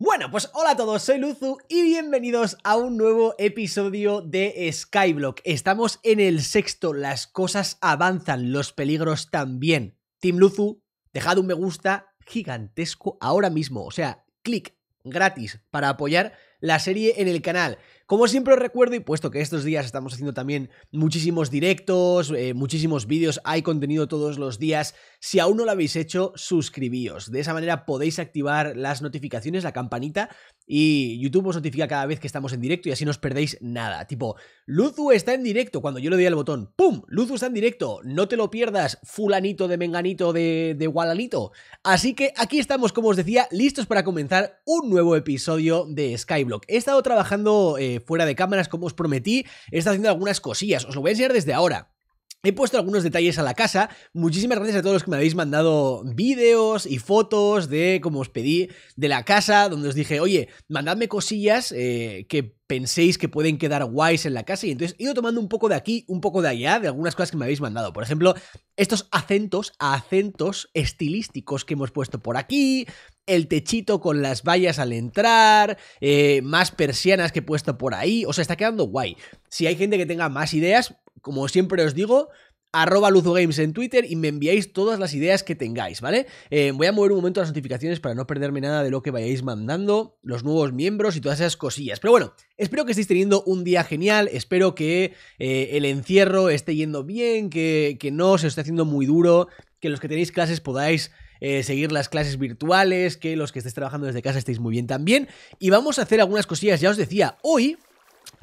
Bueno, pues hola a todos, soy Luzu y bienvenidos a un nuevo episodio de Skyblock. Estamos en el sexto, las cosas avanzan, los peligros también. Team Luzu, dejad un me gusta gigantesco ahora mismo, o sea, clic gratis para apoyar la serie en el canal. Como siempre os recuerdo, y puesto que estos días estamos haciendo también muchísimos directos, eh, muchísimos vídeos, hay contenido todos los días, si aún no lo habéis hecho, suscribíos. De esa manera podéis activar las notificaciones, la campanita, y YouTube os notifica cada vez que estamos en directo y así no os perdéis nada. Tipo, Luzu está en directo, cuando yo le doy al botón, ¡pum! Luzu está en directo, no te lo pierdas, fulanito de menganito de, de gualanito. Así que aquí estamos, como os decía, listos para comenzar un nuevo episodio de Skyblock. He estado trabajando eh, fuera de cámaras, como os prometí. He estado haciendo algunas cosillas. Os lo voy a enseñar desde ahora. He puesto algunos detalles a la casa. Muchísimas gracias a todos los que me habéis mandado vídeos y fotos de, como os pedí, de la casa, donde os dije, oye, mandadme cosillas eh, que penséis que pueden quedar guays en la casa. Y entonces he ido tomando un poco de aquí, un poco de allá, de algunas cosas que me habéis mandado. Por ejemplo, estos acentos, acentos estilísticos que hemos puesto por aquí, el techito con las vallas al entrar, eh, más persianas que he puesto por ahí. O sea, está quedando guay. Si hay gente que tenga más ideas, como siempre os digo, arroba luzogames en Twitter y me enviáis todas las ideas que tengáis, ¿vale? Eh, voy a mover un momento las notificaciones para no perderme nada de lo que vayáis mandando, los nuevos miembros y todas esas cosillas. Pero bueno, espero que estéis teniendo un día genial, espero que eh, el encierro esté yendo bien, que, que no se os esté haciendo muy duro, que los que tenéis clases podáis eh, seguir las clases virtuales, que los que estéis trabajando desde casa estéis muy bien también. Y vamos a hacer algunas cosillas, ya os decía, hoy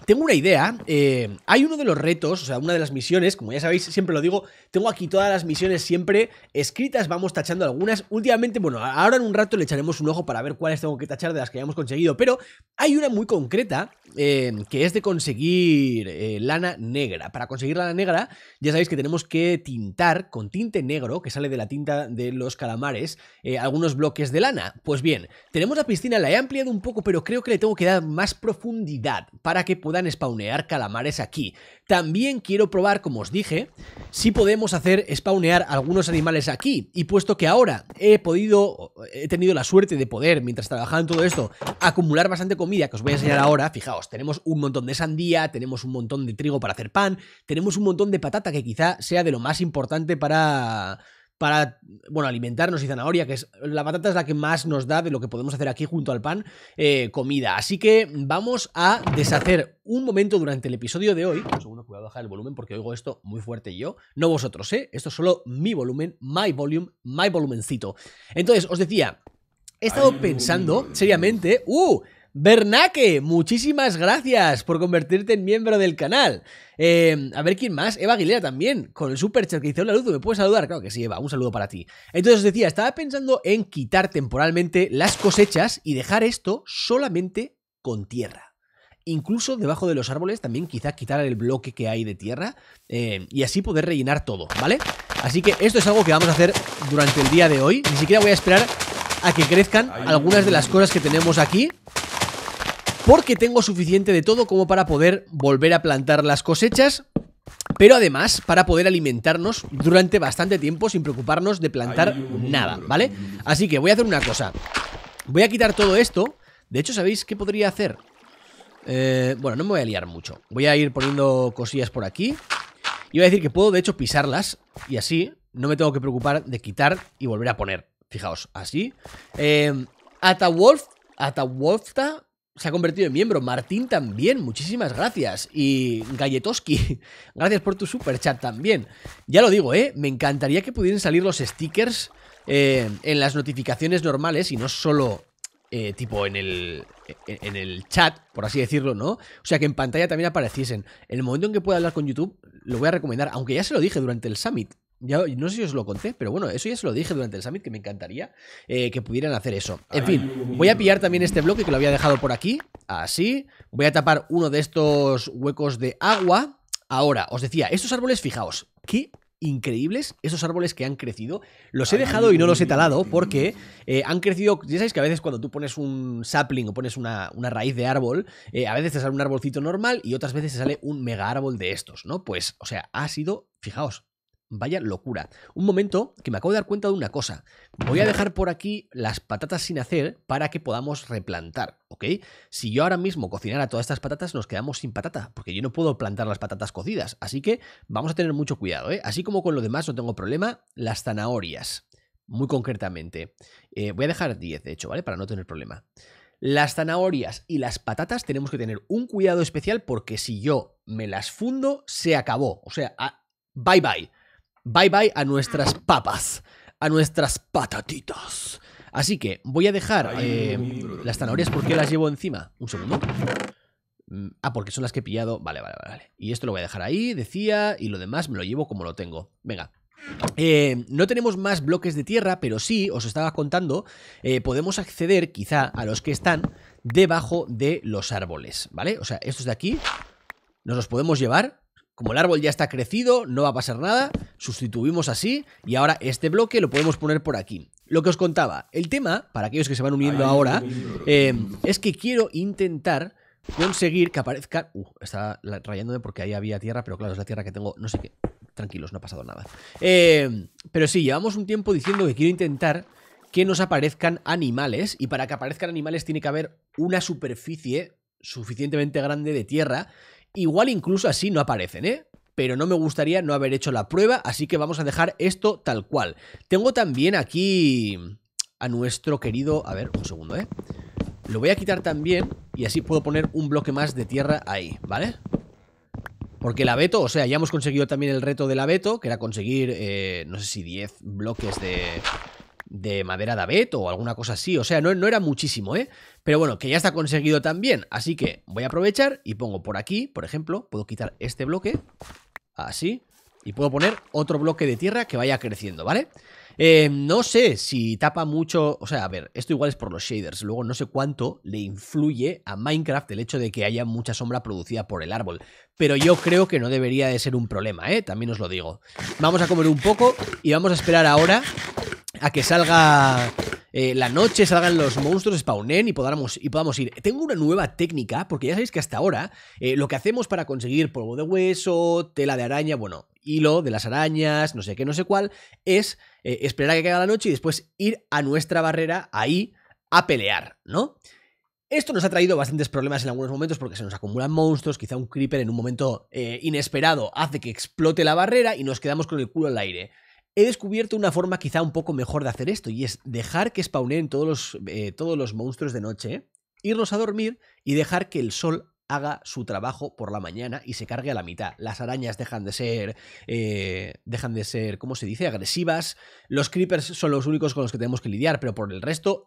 tengo una idea. Eh, hay uno de los retos, o sea, una de las misiones, como ya sabéis, siempre lo digo, tengo aquí todas las misiones siempre escritas, vamos tachando algunas. Últimamente, bueno, ahora en un rato le echaremos un ojo para ver cuáles tengo que tachar de las que hayamos conseguido, pero hay una muy concreta eh, que es de conseguir eh, lana negra. Para conseguir lana negra, ya sabéis que tenemos que tintar con tinte negro, que sale de la tinta de los calamares, algunos bloques de lana. Pues bien, tenemos la piscina, la he ampliado un poco, pero creo que le tengo que dar más profundidad para que puedan spawnear calamares aquí. También quiero probar, como os dije, si podemos hacer spawnear algunos animales aquí. Y puesto que ahora he podido, he tenido la suerte de poder, mientras trabajaba en todo esto, acumular bastante comida, que os voy a enseñar ahora, fijaos, tenemos un montón de sandía, tenemos un montón de trigo para hacer pan, tenemos un montón de patata, que quizá sea de lo más importante para para, bueno, alimentarnos y zanahoria, que es la patata es la que más nos da de lo que podemos hacer aquí junto al pan, eh, comida. Así que vamos a deshacer un momento durante el episodio de hoy. Un a bajar el volumen porque oigo esto muy fuerte yo. No vosotros, ¿eh? Esto es solo mi volumen, my volume, my volumencito. Entonces, os decía, he estado pensando seriamente... ¡Uh! Bernaque, muchísimas gracias por convertirte en miembro del canal. Eh, a ver quién más, Eva Aguilera también, con el super chat que hizo la luz, ¿me puedes saludar? Claro que sí, Eva, un saludo para ti. Entonces os decía, estaba pensando en quitar temporalmente las cosechas y dejar esto solamente con tierra incluso debajo de los árboles también quizá quitar el bloque que hay de tierra eh, y así poder rellenar todo, ¿vale? Así que esto es algo que vamos a hacer durante el día de hoy. Ni siquiera voy a esperar a que crezcan algunas de las cosas que tenemos aquí porque tengo suficiente de todo como para poder volver a plantar las cosechas pero además para poder alimentarnos durante bastante tiempo sin preocuparnos de plantar nada, ¿vale? Así que voy a hacer una cosa. Voy a quitar todo esto. De hecho, ¿sabéis qué podría hacer? Eh, bueno, no me voy a liar mucho. Voy a ir poniendo cosillas por aquí. Y voy a decir que puedo, de hecho, pisarlas. Y así no me tengo que preocupar de quitar y volver a poner. Fijaos, así. Eh, ata wolfta se ha convertido en miembro. Martín también, muchísimas gracias. Y Galletoski, gracias por tu super chat también. Ya lo digo, ¿eh? Me encantaría que pudieran salir los stickers eh, en las notificaciones normales y no solo eh, tipo en el, en el chat, por así decirlo, ¿no? O sea, que en pantalla también apareciesen. En el momento en que pueda hablar con YouTube, lo voy a recomendar, aunque ya se lo dije durante el summit no sé si os lo conté, pero bueno, eso ya se lo dije durante el summit, que me encantaría eh, que pudieran hacer eso. En fin, voy a pillar también este bloque que lo había dejado por aquí, así. Voy a tapar uno de estos huecos de agua. Ahora, os decía, estos árboles, fijaos, qué increíbles esos árboles que han crecido. Los he dejado y no los he talado porque eh, han crecido. Ya sabéis que a veces cuando tú pones un sapling o pones una, raíz de árbol, eh, a veces te sale un arbolcito normal y otras veces te sale un mega árbol de estos, ¿no? Pues, o sea, ha sido, fijaos, Vaya locura. Un momento que me acabo de dar cuenta de una cosa. Voy a dejar por aquí las patatas sin hacer para que podamos replantar, ¿ok? Si yo ahora mismo cocinara todas estas patatas, nos quedamos sin patata, porque yo no puedo plantar las patatas cocidas. Así que vamos a tener mucho cuidado, ¿eh? Así como con lo demás no tengo problema, las zanahorias, muy concretamente. Eh, voy a dejar 10, de hecho, ¿vale? Para no tener problema. Las zanahorias y las patatas tenemos que tener un cuidado especial porque si yo me las fundo, se acabó. O sea, ah, bye bye bye bye a nuestras papas, a nuestras patatitas. Así que voy a dejar eh, las zanahorias porque las llevo encima. Un segundo. Mm, ah, porque son las que he pillado. Vale, vale, vale. Y esto lo voy a dejar ahí, decía, y lo demás me lo llevo como lo tengo. Venga, eh, no tenemos más bloques de tierra, pero sí, os estaba contando, eh, podemos acceder quizá a los que están debajo de los árboles, ¿vale? O sea, estos de aquí nos los podemos llevar como el árbol ya está crecido, no va a pasar nada, sustituimos así y ahora este bloque lo podemos poner por aquí. Lo que os contaba, el tema, para aquellos que se van uniendo ahora, eh, es que quiero intentar conseguir que aparezca Uh, está rayándome porque ahí había tierra, pero claro, es la tierra que tengo, no sé qué. Tranquilos, no ha pasado nada. Eh, pero sí, llevamos un tiempo diciendo que quiero intentar que nos aparezcan animales y para que aparezcan animales tiene que haber una superficie suficientemente grande de tierra Igual incluso así no aparecen, ¿eh? pero no me gustaría no haber hecho la prueba, así que vamos a dejar esto tal cual. Tengo también aquí a nuestro querido... A ver, un segundo, ¿eh? Lo voy a quitar también y así puedo poner un bloque más de tierra ahí, ¿vale? Porque el abeto, o sea, ya hemos conseguido también el reto del abeto, que era conseguir, eh, no sé si 10 bloques de, de madera de abeto o alguna cosa así. O sea, no, no, era muchísimo, ¿eh? Pero bueno, que ya está conseguido también. Así que voy a aprovechar y pongo por aquí, por ejemplo, puedo quitar este bloque, así, y puedo poner otro bloque de tierra que vaya creciendo, ¿vale? Eh, no sé si tapa mucho, o sea, a ver, esto igual es por los shaders, luego no sé cuánto le influye a Minecraft el hecho de que haya mucha sombra producida por el árbol, pero yo creo que no debería de ser un problema, ¿eh? También os lo digo. Vamos a comer un poco y vamos a esperar ahora a que salga eh, la noche, salgan los monstruos, spawnen y podamos, y podamos ir. Tengo una nueva técnica, porque ya sabéis que hasta ahora eh, lo que hacemos para conseguir polvo de hueso, tela de araña, bueno, hilo de las arañas, no sé qué, no sé cuál, es eh, esperar a que caiga la noche y después ir a nuestra barrera ahí a pelear, ¿no? Esto nos ha traído bastantes problemas en algunos momentos porque se nos acumulan monstruos, quizá un creeper en un momento inesperado hace que explote la barrera y nos quedamos con el culo al aire. He descubierto una forma quizá un poco mejor de hacer esto y es dejar que spawneen todos los, eh, todos los monstruos de noche, irnos a dormir y dejar que el sol haga su trabajo por la mañana y se cargue a la mitad. Las arañas dejan de ser, eh, dejan de ser, ¿cómo se dice?, agresivas. Los creepers son los únicos con los que tenemos que lidiar, pero por el resto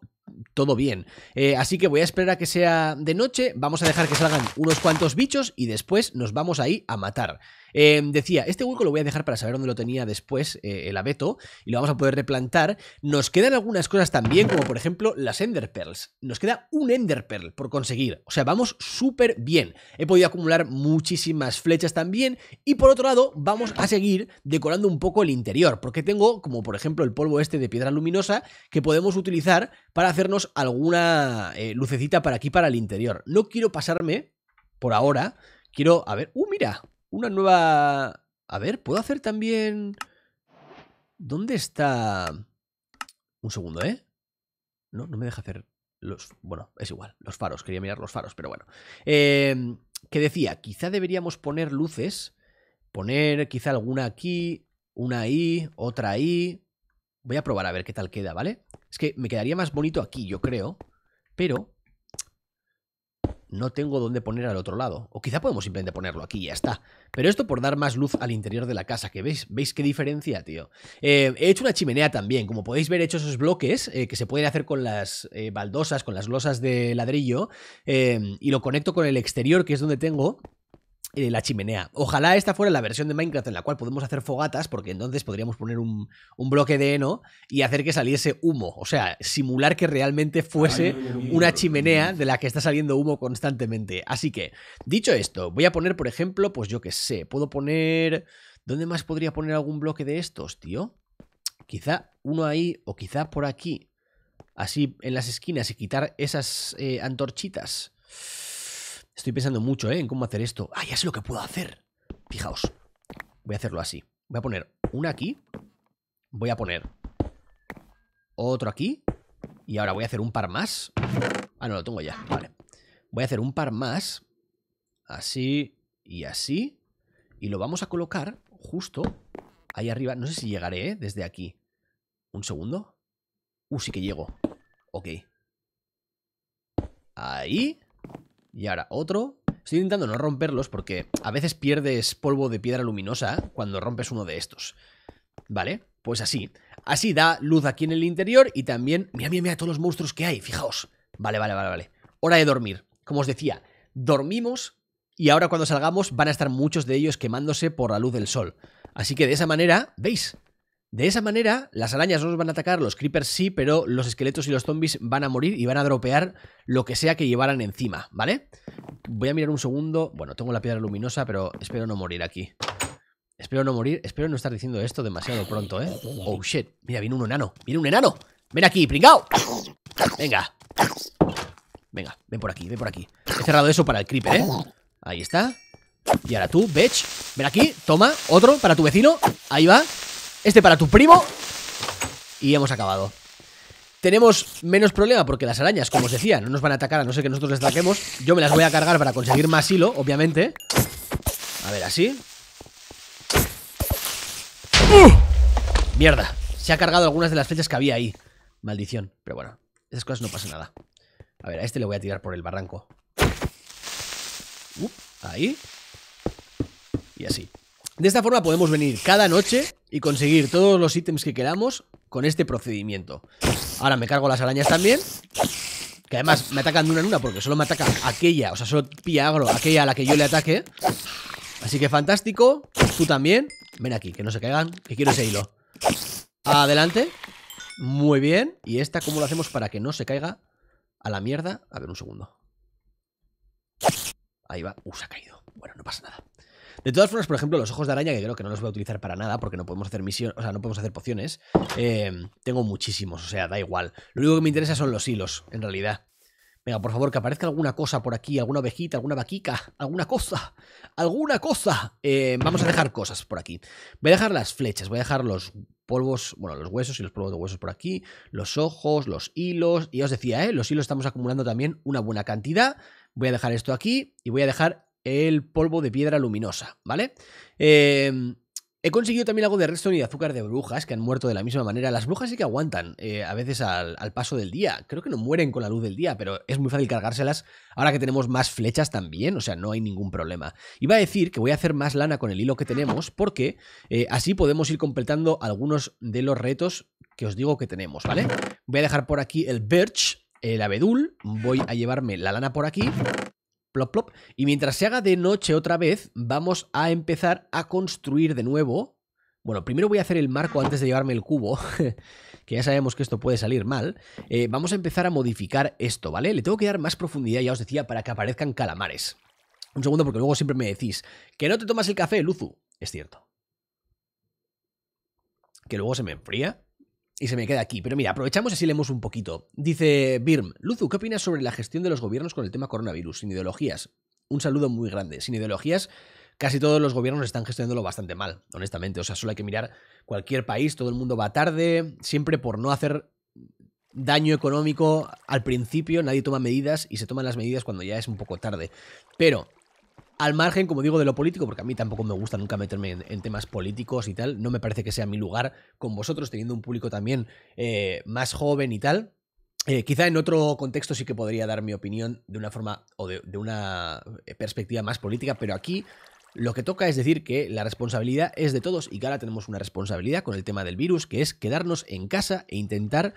todo bien. Eh, así que voy a esperar a que sea de noche, vamos a dejar que salgan unos cuantos bichos y después nos vamos ahí a matar. Eh, decía, este hueco lo voy a dejar para saber dónde lo tenía después eh, el abeto y lo vamos a poder replantar. Nos quedan algunas cosas también, como por ejemplo las Ender Pearls. Nos queda un Ender por conseguir, o sea, vamos súper bien. He podido acumular muchísimas flechas también y por otro lado vamos a seguir decorando un poco el interior, porque tengo como por ejemplo el polvo este de piedra luminosa que podemos utilizar para hacernos alguna eh, lucecita para aquí, para el interior. No quiero pasarme por ahora. Quiero, a ver, ¡uh, mira! Una nueva... A ver, ¿puedo hacer también...? ¿Dónde está...? Un segundo, ¿eh? No, no me deja hacer los... Bueno, es igual, los faros. Quería mirar los faros, pero bueno. Em, que decía, quizá deberíamos poner luces. Poner quizá alguna aquí, una ahí, otra ahí, Voy a probar a ver qué tal queda, ¿vale? Es que me quedaría más bonito aquí, yo creo. Pero no tengo dónde poner al otro lado. O quizá podemos simplemente ponerlo aquí y ya está. Pero esto por dar más luz al interior de la casa, que veis, ¿veis qué diferencia, tío? Eh, he hecho una chimenea también. Como podéis ver, he hecho esos bloques eh, que se pueden hacer con las eh, baldosas, con las losas de ladrillo. y lo conecto con el exterior, que es donde tengo eh, la chimenea. Ojalá esta fuera la versión de Minecraft en la cual podemos hacer fogatas, porque entonces podríamos poner un, bloque de heno y hacer que saliese humo. O sea, simular que realmente fuese una chimenea de la que está saliendo humo constantemente. Así que, dicho esto, voy a poner, por ejemplo, pues yo qué sé, puedo poner... ¿Dónde más podría poner algún bloque de estos, tío? Quizá uno ahí o quizá por aquí. Así en las esquinas y quitar esas eh, antorchitas. Estoy pensando mucho, ¿eh? En cómo hacer esto. Ah, ya sé lo que puedo hacer. Fijaos. Voy a hacerlo así. Voy a poner una aquí. Voy a poner otro aquí. Y ahora voy a hacer un par más. Ah, no, lo tengo ya. Vale. Voy a hacer un par más. Así y así. Y lo vamos a colocar justo ahí arriba. No sé si llegaré, ¿eh? Desde aquí. Un segundo. Uh, sí que llego. Ok. Ahí. Y ahora otro. Estoy intentando no romperlos porque a veces pierdes polvo de piedra luminosa cuando rompes uno de estos. ¿Vale? Pues así. Así da luz aquí en el interior y también... Mira, mira, mira todos los monstruos que hay, fijaos. Vale, vale, vale, vale. Hora de dormir. Como os decía, dormimos y ahora cuando salgamos van a estar muchos de ellos quemándose por la luz del sol. Así que de esa manera, ¿veis? De esa manera, las arañas no nos van a atacar, los creepers sí, pero los esqueletos y los zombies van a morir y van a dropear lo que sea que llevaran encima, ¿vale? Voy a mirar un segundo. Bueno, tengo la piedra luminosa, pero espero no morir aquí. Espero no morir. Espero no estar diciendo esto demasiado pronto, ¿eh? Oh, shit. Mira, viene un enano. ¡Viene un enano! ¡Ven aquí, pringao! ¡Venga! Venga, ven por aquí, ven por aquí. He cerrado eso para el creeper, ¿eh? Ahí está. Y ahora tú, bitch. Ven aquí, toma, otro para tu vecino. Ahí va. Este para tu primo. Y hemos acabado. Tenemos menos problema porque las arañas, como os decía, no nos van a atacar a no ser que nosotros les ataquemos. Yo me las voy a cargar para conseguir más hilo, obviamente. A ver, así. ¡Uh! Mierda. Se ha cargado algunas de las flechas que había ahí. Maldición. Pero bueno, esas cosas no pasa nada. A ver, a este le voy a tirar por el barranco. ahí. Y así. De esta forma podemos venir cada noche y conseguir todos los ítems que queramos con este procedimiento. Ahora me cargo las arañas también. Que además me atacan de una en una porque solo me ataca aquella, o sea, solo piagro aquella a la que yo le ataque. Así que fantástico. Tú también. Ven aquí, que no se caigan, que quiero ese hilo. Adelante. Muy bien. ¿Y esta cómo lo hacemos para que no se caiga a la mierda? A ver, un segundo. Ahí va. Uh, se ha caído. Bueno, no pasa nada. De todas formas, por ejemplo, los ojos de araña, que creo que no los voy a utilizar para nada, porque no podemos hacer misión, o sea, no podemos hacer pociones. Eh, tengo muchísimos, o sea, da igual. Lo único que me interesa son los hilos, en realidad. Venga, por favor, que aparezca alguna cosa por aquí, alguna ovejita, alguna vaquica, alguna cosa, alguna cosa. Eh, vamos a dejar cosas por aquí. Voy a dejar las flechas, voy a dejar los polvos, bueno, los huesos y los polvos de huesos por aquí, los ojos, los hilos. Y ya os decía, ¿eh? los hilos estamos acumulando también una buena cantidad. Voy a dejar esto aquí y voy a dejar el polvo de piedra luminosa, ¿vale? Em, he conseguido también algo de redstone y de azúcar de brujas que han muerto de la misma manera. Las brujas sí que aguantan eh, a veces al, paso del día. Creo que no mueren con la luz del día, pero es muy fácil cargárselas ahora que tenemos más flechas también, o sea, no hay ningún problema. Iba a decir que voy a hacer más lana con el hilo que tenemos porque eh, así podemos ir completando algunos de los retos que os digo que tenemos, ¿vale? Voy a dejar por aquí el birch, el abedul, voy a llevarme la lana por aquí y mientras se haga de noche otra vez, vamos a empezar a construir de nuevo. Bueno, primero voy a hacer el marco antes de llevarme el cubo, que ya sabemos que esto puede salir mal. Eh, vamos a empezar a modificar esto, ¿vale? Le tengo que dar más profundidad, ya os decía, para que aparezcan calamares. Un segundo, porque luego siempre me decís, que no te tomas el café, Luzu. Es cierto. Que luego se me enfría y se me queda aquí. Pero mira, aprovechamos y así leemos un poquito. Dice Birm, Luzu, ¿qué opinas sobre la gestión de los gobiernos con el tema coronavirus? Sin ideologías. Un saludo muy grande. Sin ideologías, casi todos los gobiernos están gestionándolo bastante mal, honestamente. O sea, solo hay que mirar cualquier país, todo el mundo va tarde, siempre por no hacer daño económico al principio, nadie toma medidas y se toman las medidas cuando ya es un poco tarde. Pero al margen, como digo, de lo político, porque a mí tampoco me gusta nunca meterme en, temas políticos y tal, no me parece que sea mi lugar con vosotros, teniendo un público también eh, más joven y tal. Eh, quizá en otro contexto sí que podría dar mi opinión de una forma o de, una eh, perspectiva más política, pero aquí lo que toca es decir que la responsabilidad es de todos y que ahora tenemos una responsabilidad con el tema del virus, que es quedarnos en casa e intentar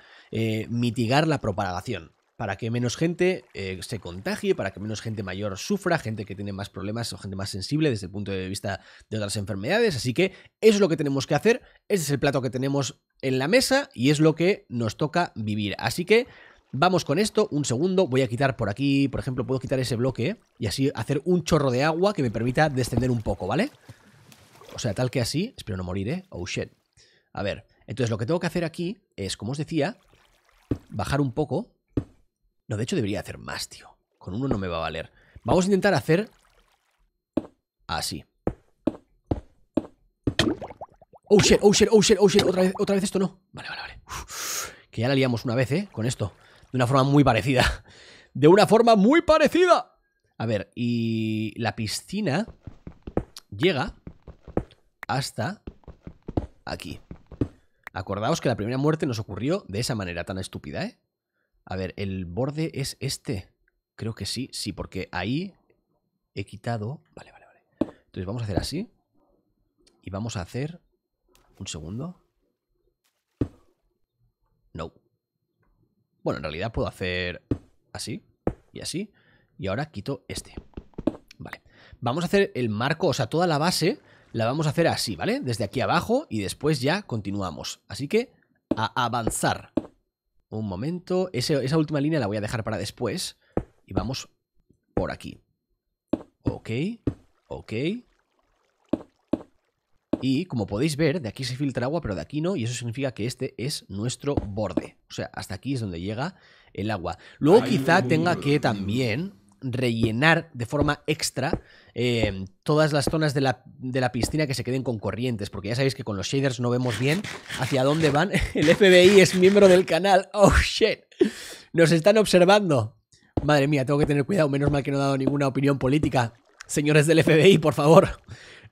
mitigar la propagación para que menos gente eh, se contagie, para que menos gente mayor sufra, gente que tiene más problemas o gente más sensible desde el punto de vista de otras enfermedades. Así que eso es lo que tenemos que hacer, ese es el plato que tenemos en la mesa y es lo que nos toca vivir. Así que vamos con esto, un segundo, voy a quitar por aquí, por ejemplo, puedo quitar ese bloque y así hacer un chorro de agua que me permita descender un poco, ¿vale? O sea, tal que así, espero no morir, ¿eh? Oh, shit. A ver, entonces lo que tengo que hacer aquí es, como os decía, bajar un poco no, de hecho debería hacer más, tío. Con uno no me va a valer. Vamos a intentar hacer... Así. Oh shit, oh shit, oh shit, oh shit. Otra vez, esto no. Vale, vale, vale. que ya la liamos una vez, ¿eh? Con esto. De una forma muy parecida. De una forma muy parecida. A ver, y la piscina llega hasta aquí. Acordaos que la primera muerte nos ocurrió de esa manera tan estúpida, ¿eh? A ver, el borde es este. Creo que sí, sí, porque ahí he quitado... Vale, vale, vale. Entonces vamos a hacer así. Y vamos a hacer... Un segundo. No. Bueno, en realidad puedo hacer así y así. Y ahora quito este. Vale. Vamos a hacer el marco, o sea, toda la base la vamos a hacer así, ¿vale? Desde aquí abajo y después ya continuamos. Así que a avanzar. Un momento. esa última línea la voy a dejar para después. Y vamos por aquí. Ok, ok. Y como podéis ver, de aquí se filtra agua, pero de aquí no, y eso significa que este es nuestro borde. O sea, hasta aquí es donde llega el agua. Luego quizá tenga que también rellenar de forma extra eh, todas las zonas de la, de la, piscina que se queden con corrientes, porque ya sabéis que con los shaders no vemos bien hacia dónde van. El FBI es miembro del canal. Oh, shit. Nos están observando. Madre mía, tengo que tener cuidado. Menos mal que no he dado ninguna opinión política. Señores del FBI, por favor,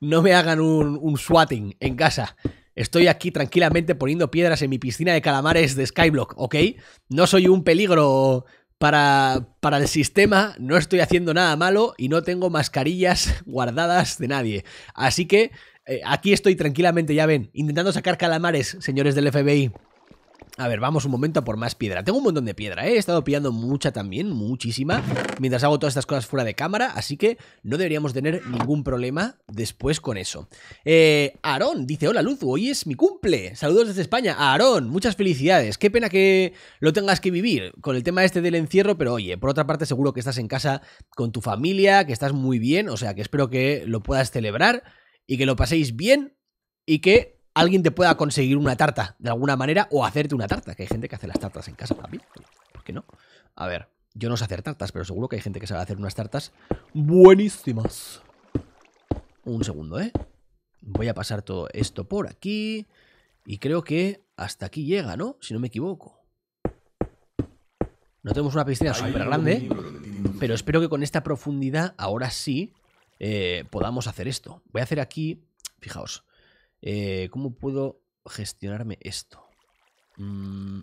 no me hagan un, un swatting en casa. Estoy aquí tranquilamente poniendo piedras en mi piscina de calamares de Skyblock, ¿ok? No soy un peligro para, para el sistema no estoy haciendo nada malo y no tengo mascarillas guardadas de nadie. Así que eh, aquí estoy tranquilamente, ya ven, intentando sacar calamares, señores del FBI. A ver, vamos un momento a por más piedra. Tengo un montón de piedra, ¿eh? He estado pillando mucha también, muchísima, mientras hago todas estas cosas fuera de cámara, así que no deberíamos tener ningún problema después con eso. Eh, Aarón dice, hola Luz, hoy es mi cumple. Saludos desde España. Aarón, muchas felicidades. Qué pena que lo tengas que vivir con el tema este del encierro, pero oye, por otra parte seguro que estás en casa con tu familia, que estás muy bien, o sea que espero que lo puedas celebrar y que lo paséis bien y que alguien te pueda conseguir una tarta de alguna manera o hacerte una tarta, que hay gente que hace las tartas en casa también. ¿Por qué no? A ver, yo no sé hacer tartas, pero seguro que hay gente que sabe hacer unas tartas buenísimas. Un segundo, ¿eh? Voy a pasar todo esto por aquí. Y creo que hasta aquí llega, ¿no? Si no me equivoco. No tenemos una piscina súper grande, pero espero que con esta profundidad, ahora sí, eh, podamos hacer esto. Voy a hacer aquí, fijaos, eh, ¿Cómo puedo gestionarme esto? Mm,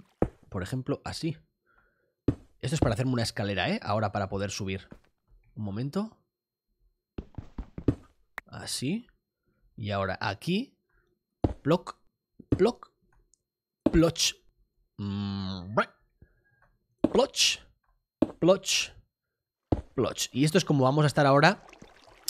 por ejemplo, así. Esto es para hacerme una escalera, ¿eh? Ahora para poder subir. Un momento. Así. Y ahora aquí. Ploc. Ploc. Ploch. Mm, Plotch. Plotch. Ploch. Y esto es como vamos a estar ahora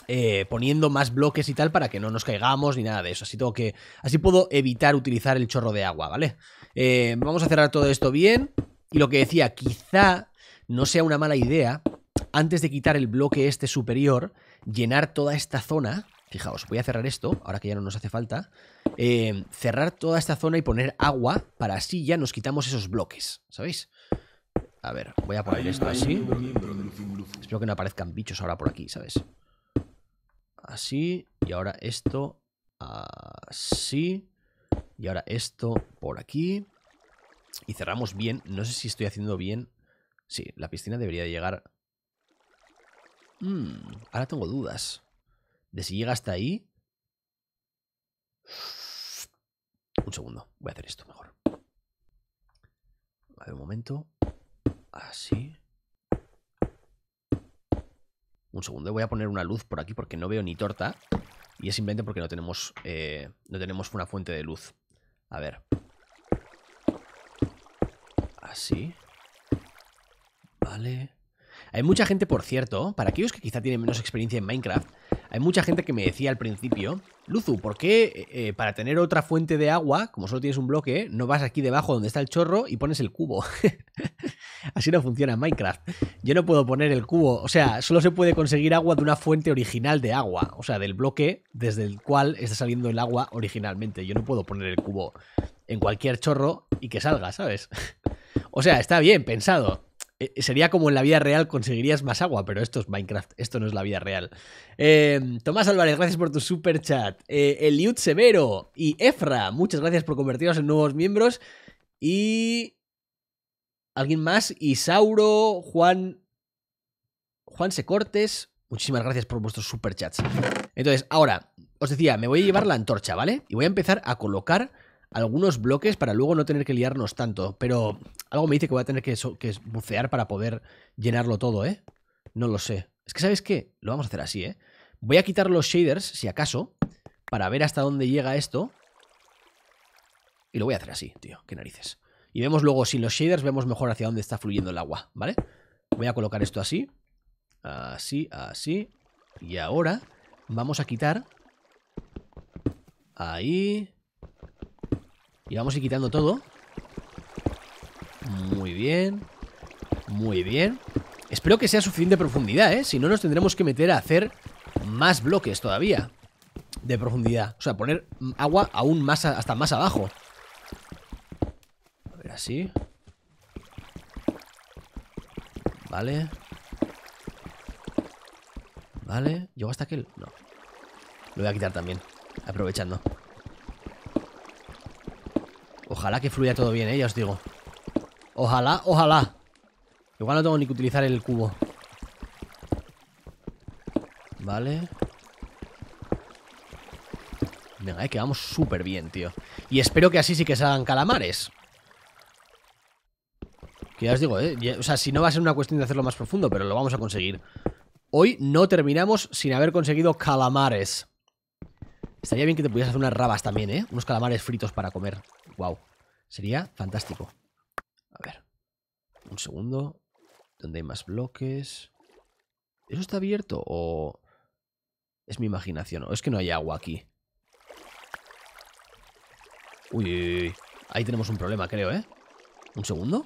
eh, poniendo más bloques y tal para que no nos caigamos ni nada de eso. Así tengo que. Así puedo evitar utilizar el chorro de agua, ¿vale? Eh, vamos a cerrar todo esto bien. Y lo que decía, quizá no sea una mala idea, antes de quitar el bloque este superior, llenar toda esta zona. Fijaos, voy a cerrar esto, ahora que ya no nos hace falta. Eh, cerrar toda esta zona y poner agua, para así ya nos quitamos esos bloques, ¿sabéis? A ver, voy a poner esto así. Espero que no aparezcan bichos ahora por aquí, ¿sabes? así, y ahora esto así, y ahora esto por aquí. Y cerramos bien, no sé si estoy haciendo bien. Sí, la piscina debería llegar... Hmm, ahora tengo dudas. De si llega hasta ahí... Un segundo, voy a hacer esto mejor. A ver, un momento. Así. Un segundo, voy a poner una luz por aquí porque no veo ni torta. Y es simplemente porque no tenemos, eh, no tenemos una fuente de luz. A ver. Así. Vale. Hay mucha gente, por cierto, para aquellos que quizá tienen menos experiencia en Minecraft, hay mucha gente que me decía al principio, Luzu, ¿por qué eh, para tener otra fuente de agua, como solo tienes un bloque, no vas aquí debajo donde está el chorro y pones el cubo? Así no funciona Minecraft. Yo no puedo poner el cubo. O sea, solo se puede conseguir agua de una fuente original de agua. O sea, del bloque desde el cual está saliendo el agua originalmente. Yo no puedo poner el cubo en cualquier chorro y que salga, ¿sabes? O sea, está bien pensado. Eh, sería como en la vida real conseguirías más agua, pero esto es Minecraft, esto no es la vida real. Eh, Tomás Álvarez, gracias por tu super chat. Eh, Eliud Severo y Efra, muchas gracias por convertirnos en nuevos miembros. Y alguien más, Isauro, Juan, Juan Secortes, muchísimas gracias por vuestros superchats. Entonces, ahora, os decía, me voy a llevar la antorcha, ¿vale? Y voy a empezar a colocar algunos bloques para luego no tener que liarnos tanto, pero algo me dice que voy a tener que, que bucear para poder llenarlo todo, ¿eh? No lo sé. Es que, ¿sabes qué? Lo vamos a hacer así, ¿eh? Voy a quitar los shaders, si acaso, para ver hasta dónde llega esto. Y lo voy a hacer así, tío. Qué narices. Y vemos luego, sin los shaders, vemos mejor hacia dónde está fluyendo el agua, ¿vale? Voy a colocar esto así. Así, así. Y ahora vamos a quitar... Ahí. Y vamos a ir quitando todo. Muy bien. Muy bien. Espero que sea suficiente profundidad, ¿eh? Si no, nos tendremos que meter a hacer más bloques todavía de profundidad. O sea, poner agua aún más hasta más abajo así. Vale. Vale. ¿Llego hasta aquel No. Lo voy a quitar también. Aprovechando. Ojalá que fluya todo bien, ¿eh? Ya os digo. Ojalá, ojalá. Igual no tengo ni que utilizar el cubo. Vale. Venga, eh, que vamos súper bien, tío. Y espero que así sí que salgan calamares ya os digo, ¿eh? o sea, si no va a ser una cuestión de hacerlo más profundo, pero lo vamos a conseguir. Hoy no terminamos sin haber conseguido calamares. Estaría bien que te pudieras hacer unas rabas también, ¿eh? Unos calamares fritos para comer. Wow. Sería fantástico. A ver. Un segundo. ¿Dónde hay más bloques? ¿Eso está abierto o...? Es mi imaginación. O es que no hay agua aquí. Uy, uy, uy. Ahí tenemos un problema, creo, ¿eh? ¿Un segundo?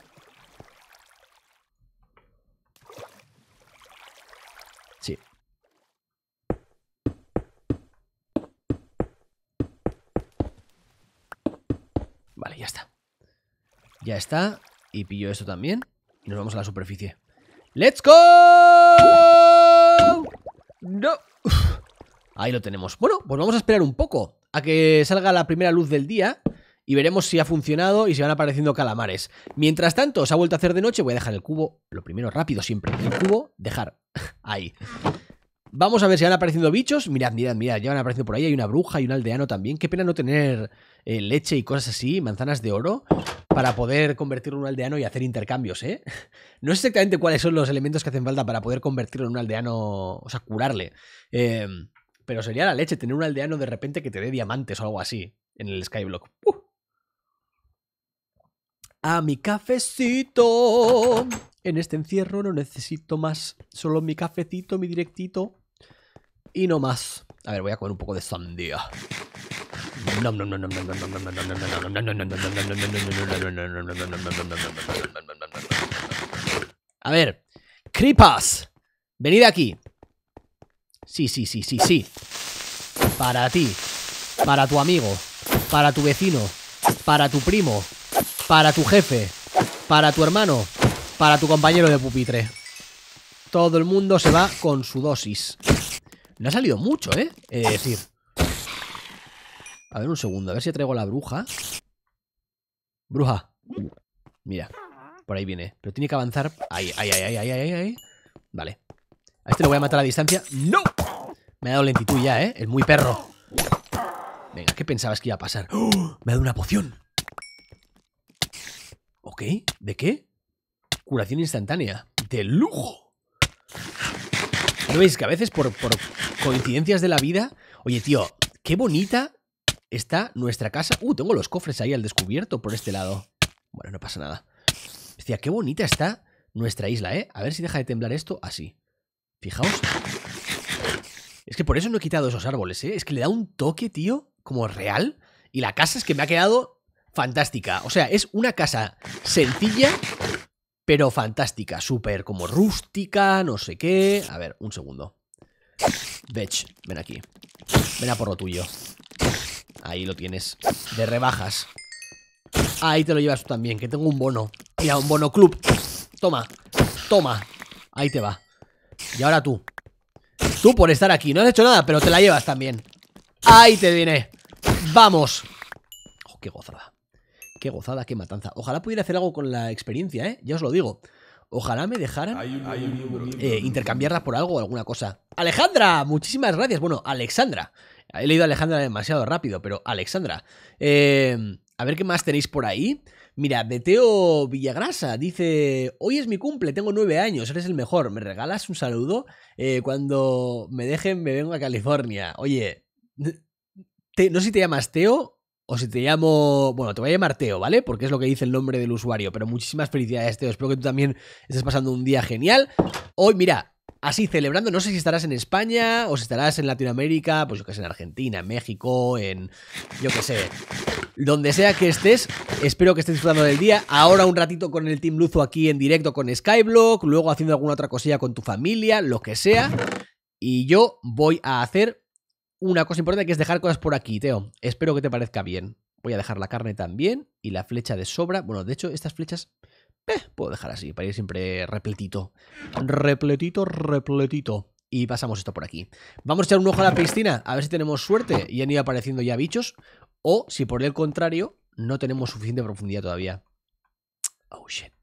Ya está. Y pillo esto también. Y nos vamos a la superficie. ¡Let's go! ¡No! Ahí lo tenemos. Bueno, pues vamos a esperar un poco a que salga la primera luz del día y veremos si ha funcionado y si van apareciendo calamares. Mientras tanto, se ha vuelto a hacer de noche. Voy a dejar el cubo, lo primero rápido siempre. El cubo, dejar ahí. Vamos a ver si van apareciendo bichos. Mirad, mirad, mirad, ya van apareciendo por ahí. Hay una bruja y un aldeano también. Qué pena no tener eh, leche y cosas así, manzanas de oro, para poder convertirlo en un aldeano y hacer intercambios, ¿eh? No sé exactamente cuáles son los elementos que hacen falta para poder convertirlo en un aldeano, o sea, curarle. Em, pero sería la leche tener un aldeano de repente que te dé diamantes o algo así en el Skyblock. ¡Uh! A mi cafecito. En este encierro no necesito más. Solo mi cafecito, mi directito. Y no más. A ver, voy a comer un poco de sandía. A ver, Creepas, venid aquí. Sí, sí, sí, sí, sí. Para ti, para tu amigo, para tu vecino, para tu primo, para tu jefe, para tu hermano, para tu compañero de pupitre. Todo el mundo se va con su dosis. No ha salido mucho, ¿eh? Es eh, decir. A ver un segundo, a ver si traigo la bruja. Bruja. Mira, por ahí viene. Pero tiene que avanzar. Ahí, ahí, ahí, ahí, ahí, ahí. Vale. A este lo voy a matar a distancia. ¡No! Me ha dado lentitud ya, ¿eh? Es muy perro. Venga, ¿qué pensabas que iba a pasar? ¡Oh! Me ha dado una poción. Ok, ¿de qué? Curación instantánea. De lujo. ¿No veis que a veces por, coincidencias de la vida, oye tío, qué bonita está nuestra casa. Uh, tengo los cofres ahí al descubierto por este lado. Bueno, no pasa nada. Hostia, qué bonita está nuestra isla, ¿eh? A ver si deja de temblar esto así. Fijaos. Es que por eso no he quitado esos árboles, ¿eh? Es que le da un toque, tío, como real. Y la casa es que me ha quedado fantástica. O sea, es una casa sencilla, pero fantástica, súper como rústica, no sé qué. A ver, un segundo. Vech, ven aquí. Ven a por lo tuyo. Ahí lo tienes. De rebajas. Ahí te lo llevas tú también, que tengo un bono. Mira, un bono club. Toma, toma. Ahí te va. Y ahora tú. Tú por estar aquí. No has hecho nada, pero te la llevas también. Ahí te viene. Vamos. Oh, qué gozada. Qué gozada, qué matanza. Ojalá pudiera hacer algo con la experiencia, ¿eh? Ya os lo digo. Ojalá me dejaran eh, intercambiarla por algo o alguna cosa. Alejandra, muchísimas gracias. Bueno, Alexandra. He leído a Alejandra demasiado rápido, pero Alexandra. Em, a ver qué más tenéis por ahí. Mira, Teo Villagrasa dice, hoy es mi cumple, tengo nueve años, eres el mejor, ¿me regalas un saludo? Eh, cuando me dejen me vengo a California. Oye, no sé si te llamas Teo o si te llamo, bueno, te voy a llamar Teo, ¿vale? Porque es lo que dice el nombre del usuario. Pero muchísimas felicidades, Teo. Espero que tú también estés pasando un día genial. Hoy, mira, así celebrando, no sé si estarás en España o si estarás en Latinoamérica, pues yo que sé, en Argentina, en México, en, yo qué sé, donde sea que estés, espero que estés disfrutando del día. Ahora un ratito con el Team Luzo aquí en directo con Skyblock, luego haciendo alguna otra cosilla con tu familia, lo que sea. Y yo voy a hacer una cosa importante que es dejar cosas por aquí, Teo. Espero que te parezca bien. Voy a dejar la carne también y la flecha de sobra. Bueno, de hecho, estas flechas eh, puedo dejar así para ir siempre repletito. Repletito, repletito. Y pasamos esto por aquí. Vamos a echar un ojo a la piscina, a ver si tenemos suerte y han ido apareciendo ya bichos. O si por el contrario, no tenemos suficiente profundidad todavía. Oh, shit.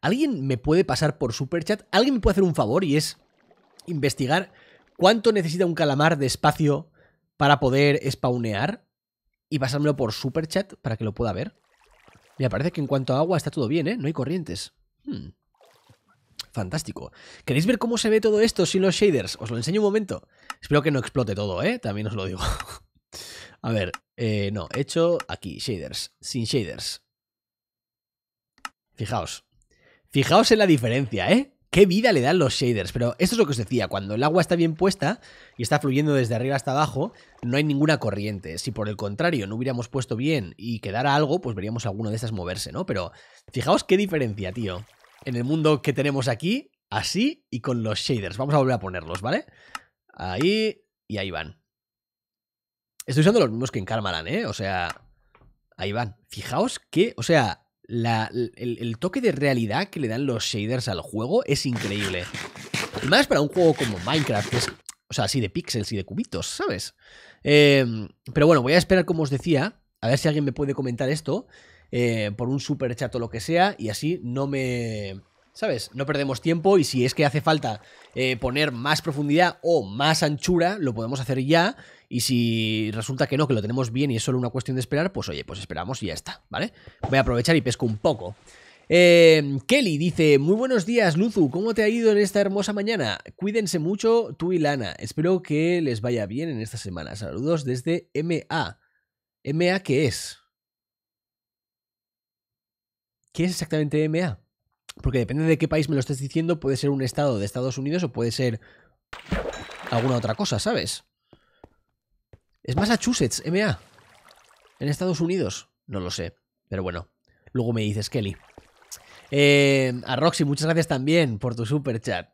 ¿Alguien me puede pasar por superchat? ¿Alguien me puede hacer un favor y es investigar ¿Cuánto necesita un calamar de espacio para poder spawnear? Y pasármelo por super chat para que lo pueda ver. Me parece que en cuanto a agua está todo bien, ¿eh? No hay corrientes. Hmm. Fantástico. ¿Queréis ver cómo se ve todo esto sin los shaders? Os lo enseño un momento. Espero que no explote todo, ¿eh? También os lo digo. a ver, eh, no, he hecho aquí, shaders, sin shaders. Fijaos. Fijaos en la diferencia, ¿eh? qué vida le dan los shaders. Pero esto es lo que os decía, cuando el agua está bien puesta y está fluyendo desde arriba hasta abajo, no hay ninguna corriente. Si por el contrario no hubiéramos puesto bien y quedara algo, pues veríamos alguno de estas moverse, ¿no? Pero fijaos qué diferencia, tío. En el mundo que tenemos aquí, así y con los shaders. Vamos a volver a ponerlos, ¿vale? Ahí y ahí van. Estoy usando los mismos que en Karmalan, ¿eh? O sea, ahí van. Fijaos que, o sea, la, el, toque de realidad que le dan los shaders al juego es increíble. más para un juego como Minecraft, que es, o sea, así de píxeles y de cubitos, ¿sabes? Em, pero bueno, voy a esperar, como os decía, a ver si alguien me puede comentar esto eh, por un super chat o lo que sea, y así no me. ¿Sabes? No perdemos tiempo y si es que hace falta eh, poner más profundidad o más anchura, lo podemos hacer ya y si resulta que no, que lo tenemos bien y es solo una cuestión de esperar, pues oye, pues esperamos y ya está, ¿vale? Voy a aprovechar y pesco un poco. Em, Kelly dice, muy buenos días Luzu, ¿cómo te ha ido en esta hermosa mañana? Cuídense mucho tú y Lana, espero que les vaya bien en esta semana. Saludos desde MA. ¿MA qué es? ¿Qué es exactamente MA? Porque depende de qué país me lo estés diciendo, puede ser un estado de Estados Unidos o puede ser alguna otra cosa, ¿sabes? Es Massachusetts, MA. En Estados Unidos. No lo sé. Pero bueno. Luego me dices, Kelly. Eh, a Roxy, muchas gracias también por tu super chat.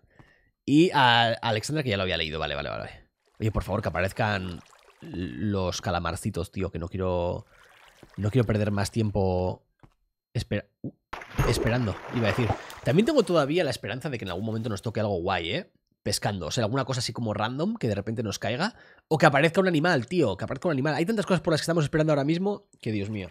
Y a Alexandra, que ya lo había leído. Vale, vale, vale. Oye, por favor, que aparezcan los calamarcitos, tío. Que no quiero. No quiero perder más tiempo. Uh, esperando, iba a decir. También tengo todavía la esperanza de que en algún momento nos toque algo guay, ¿eh? pescando. O sea, alguna cosa así como random que de repente nos caiga. O que aparezca un animal, tío. Que aparezca un animal. Hay tantas cosas por las que estamos esperando ahora mismo que, Dios mío.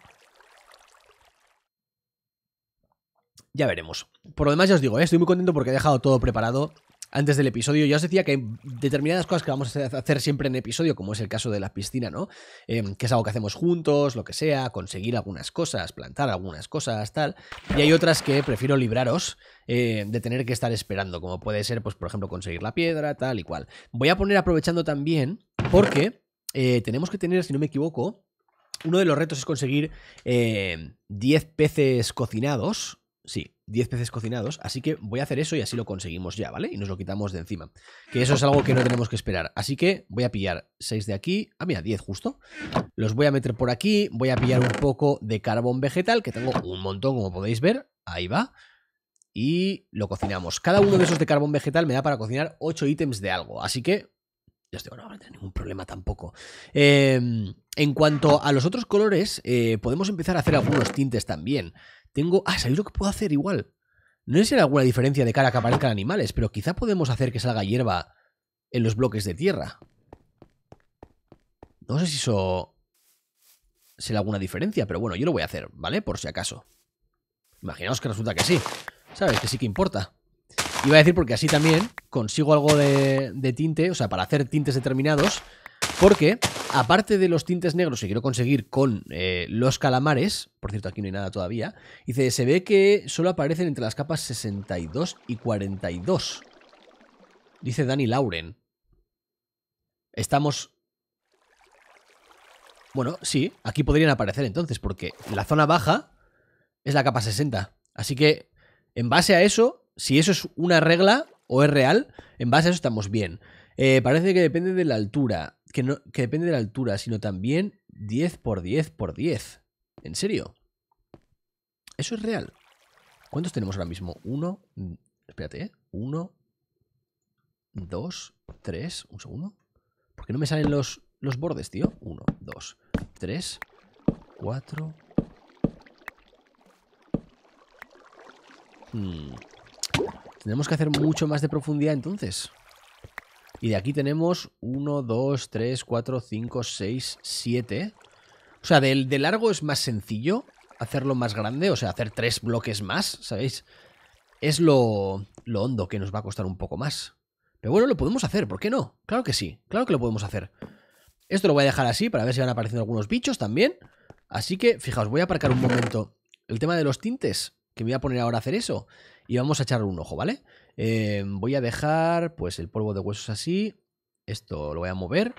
Ya veremos. Por lo demás, ya os digo, eh, estoy muy contento porque he dejado todo preparado antes del episodio, ya os decía que hay determinadas cosas que vamos a hacer siempre en episodio, como es el caso de la piscina, ¿no? Em, que es algo que hacemos juntos, lo que sea, conseguir algunas cosas, plantar algunas cosas, tal. Y hay otras que prefiero libraros eh, de tener que estar esperando, como puede ser, pues, por ejemplo, conseguir la piedra, tal y cual. Voy a poner aprovechando también, porque eh, tenemos que tener, si no me equivoco, uno de los retos es conseguir 10 eh, peces cocinados Sí, 10 peces cocinados, así que voy a hacer eso y así lo conseguimos ya, ¿vale? Y nos lo quitamos de encima. Que eso es algo que no tenemos que esperar. Así que voy a pillar 6 de aquí. Ah, mira, 10 justo. Los voy a meter por aquí. Voy a pillar un poco de carbón vegetal, que tengo un montón, como podéis ver. Ahí va. Y lo cocinamos. Cada uno de esos de carbón vegetal me da para cocinar 8 ítems de algo. Así que ya os digo, no van a tener ningún problema tampoco. Em, en cuanto a los otros colores, eh, podemos empezar a hacer algunos tintes también. Tengo. Ah, ¿sabéis lo que puedo hacer igual? No sé si hay alguna diferencia de cara a que aparezcan animales, pero quizá podemos hacer que salga hierba en los bloques de tierra. No sé si eso será alguna diferencia, pero bueno, yo lo voy a hacer, ¿vale? Por si acaso. Imaginaos que resulta que sí. ¿Sabes? Que sí que importa. Iba a decir porque así también consigo algo de, de tinte, o sea, para hacer tintes determinados, porque, aparte de los tintes negros que quiero conseguir con eh, los calamares, por cierto, aquí no hay nada todavía, dice, se ve que solo aparecen entre las capas 62 y 42. Dice Dani Lauren. Estamos... Bueno, sí, aquí podrían aparecer entonces, porque la zona baja es la capa 60. Así que, en base a eso, si eso es una regla o es real, en base a eso estamos bien. Eh, parece que depende de la altura que, depende de la altura, sino también 10 por 10 por 10. ¿En serio? Eso es real. ¿Cuántos tenemos ahora mismo? Uno. Mm, espérate, ¿eh? Uno. Dos. Tres. Un segundo. ¿Por qué no me salen los, los bordes, tío? Uno, dos, tres, cuatro. Hmm. Tenemos que hacer mucho más de profundidad entonces. Y de aquí tenemos 1, 2, 3, 4, 5, 6, 7. O sea, de, de largo es más sencillo hacerlo más grande, o sea, hacer tres bloques más, ¿sabéis? Es lo, lo hondo que nos va a costar un poco más. Pero bueno, lo podemos hacer, ¿por qué no? Claro que sí, claro que lo podemos hacer. Esto lo voy a dejar así para ver si van apareciendo algunos bichos también. Así que, fijaos, voy a aparcar un momento el tema de los tintes, que me voy a poner ahora a hacer eso. Y vamos a echarle un ojo, ¿vale? Eh, voy a dejar pues el polvo de huesos así. Esto lo voy a mover.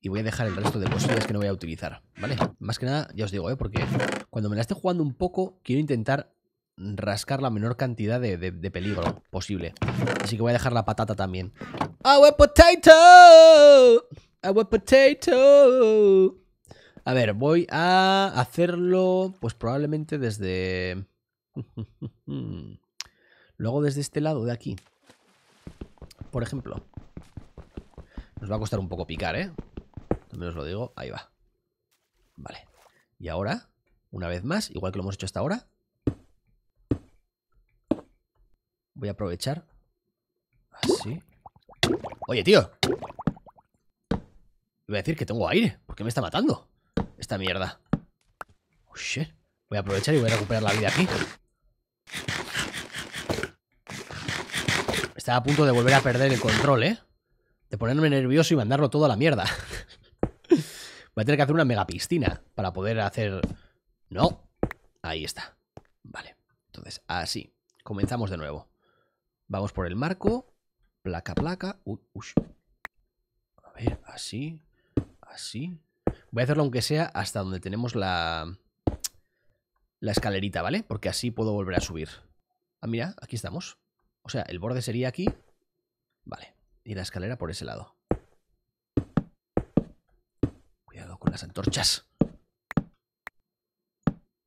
Y voy a dejar el resto de posibles que no voy a utilizar, ¿vale? Más que nada, ya os digo, ¿eh? Porque cuando me la esté jugando un poco, quiero intentar rascar la menor cantidad de, peligro posible. Así que voy a dejar la patata también. ¡Agua potato! ¡Agua potato! A ver, voy a hacerlo, pues probablemente desde... Luego desde este lado de aquí. Por ejemplo. Nos va a costar un poco picar, ¿eh? También os lo digo. Ahí va. Vale. Y ahora, una vez más, igual que lo hemos hecho hasta ahora. Voy a aprovechar. Así. Oye, tío. Voy a decir que tengo aire. ¿Por qué me está matando? Esta mierda. Oh, shit. Voy a aprovechar y voy a recuperar la vida aquí. Estaba a punto de volver a perder el control, ¿eh? De ponerme nervioso y mandarlo todo a la mierda. Voy a tener que hacer una mega para poder hacer... No. Ahí está. Vale. Entonces, así. Comenzamos de nuevo. Vamos por el marco. Placa, placa. Uy, uy. A ver, así. Así. Voy a hacerlo aunque sea hasta donde tenemos la... La escalerita, ¿vale? Porque así puedo volver a subir. Ah, mira, aquí estamos. O sea, el borde sería aquí. Vale. Y la escalera por ese lado. Cuidado con las antorchas.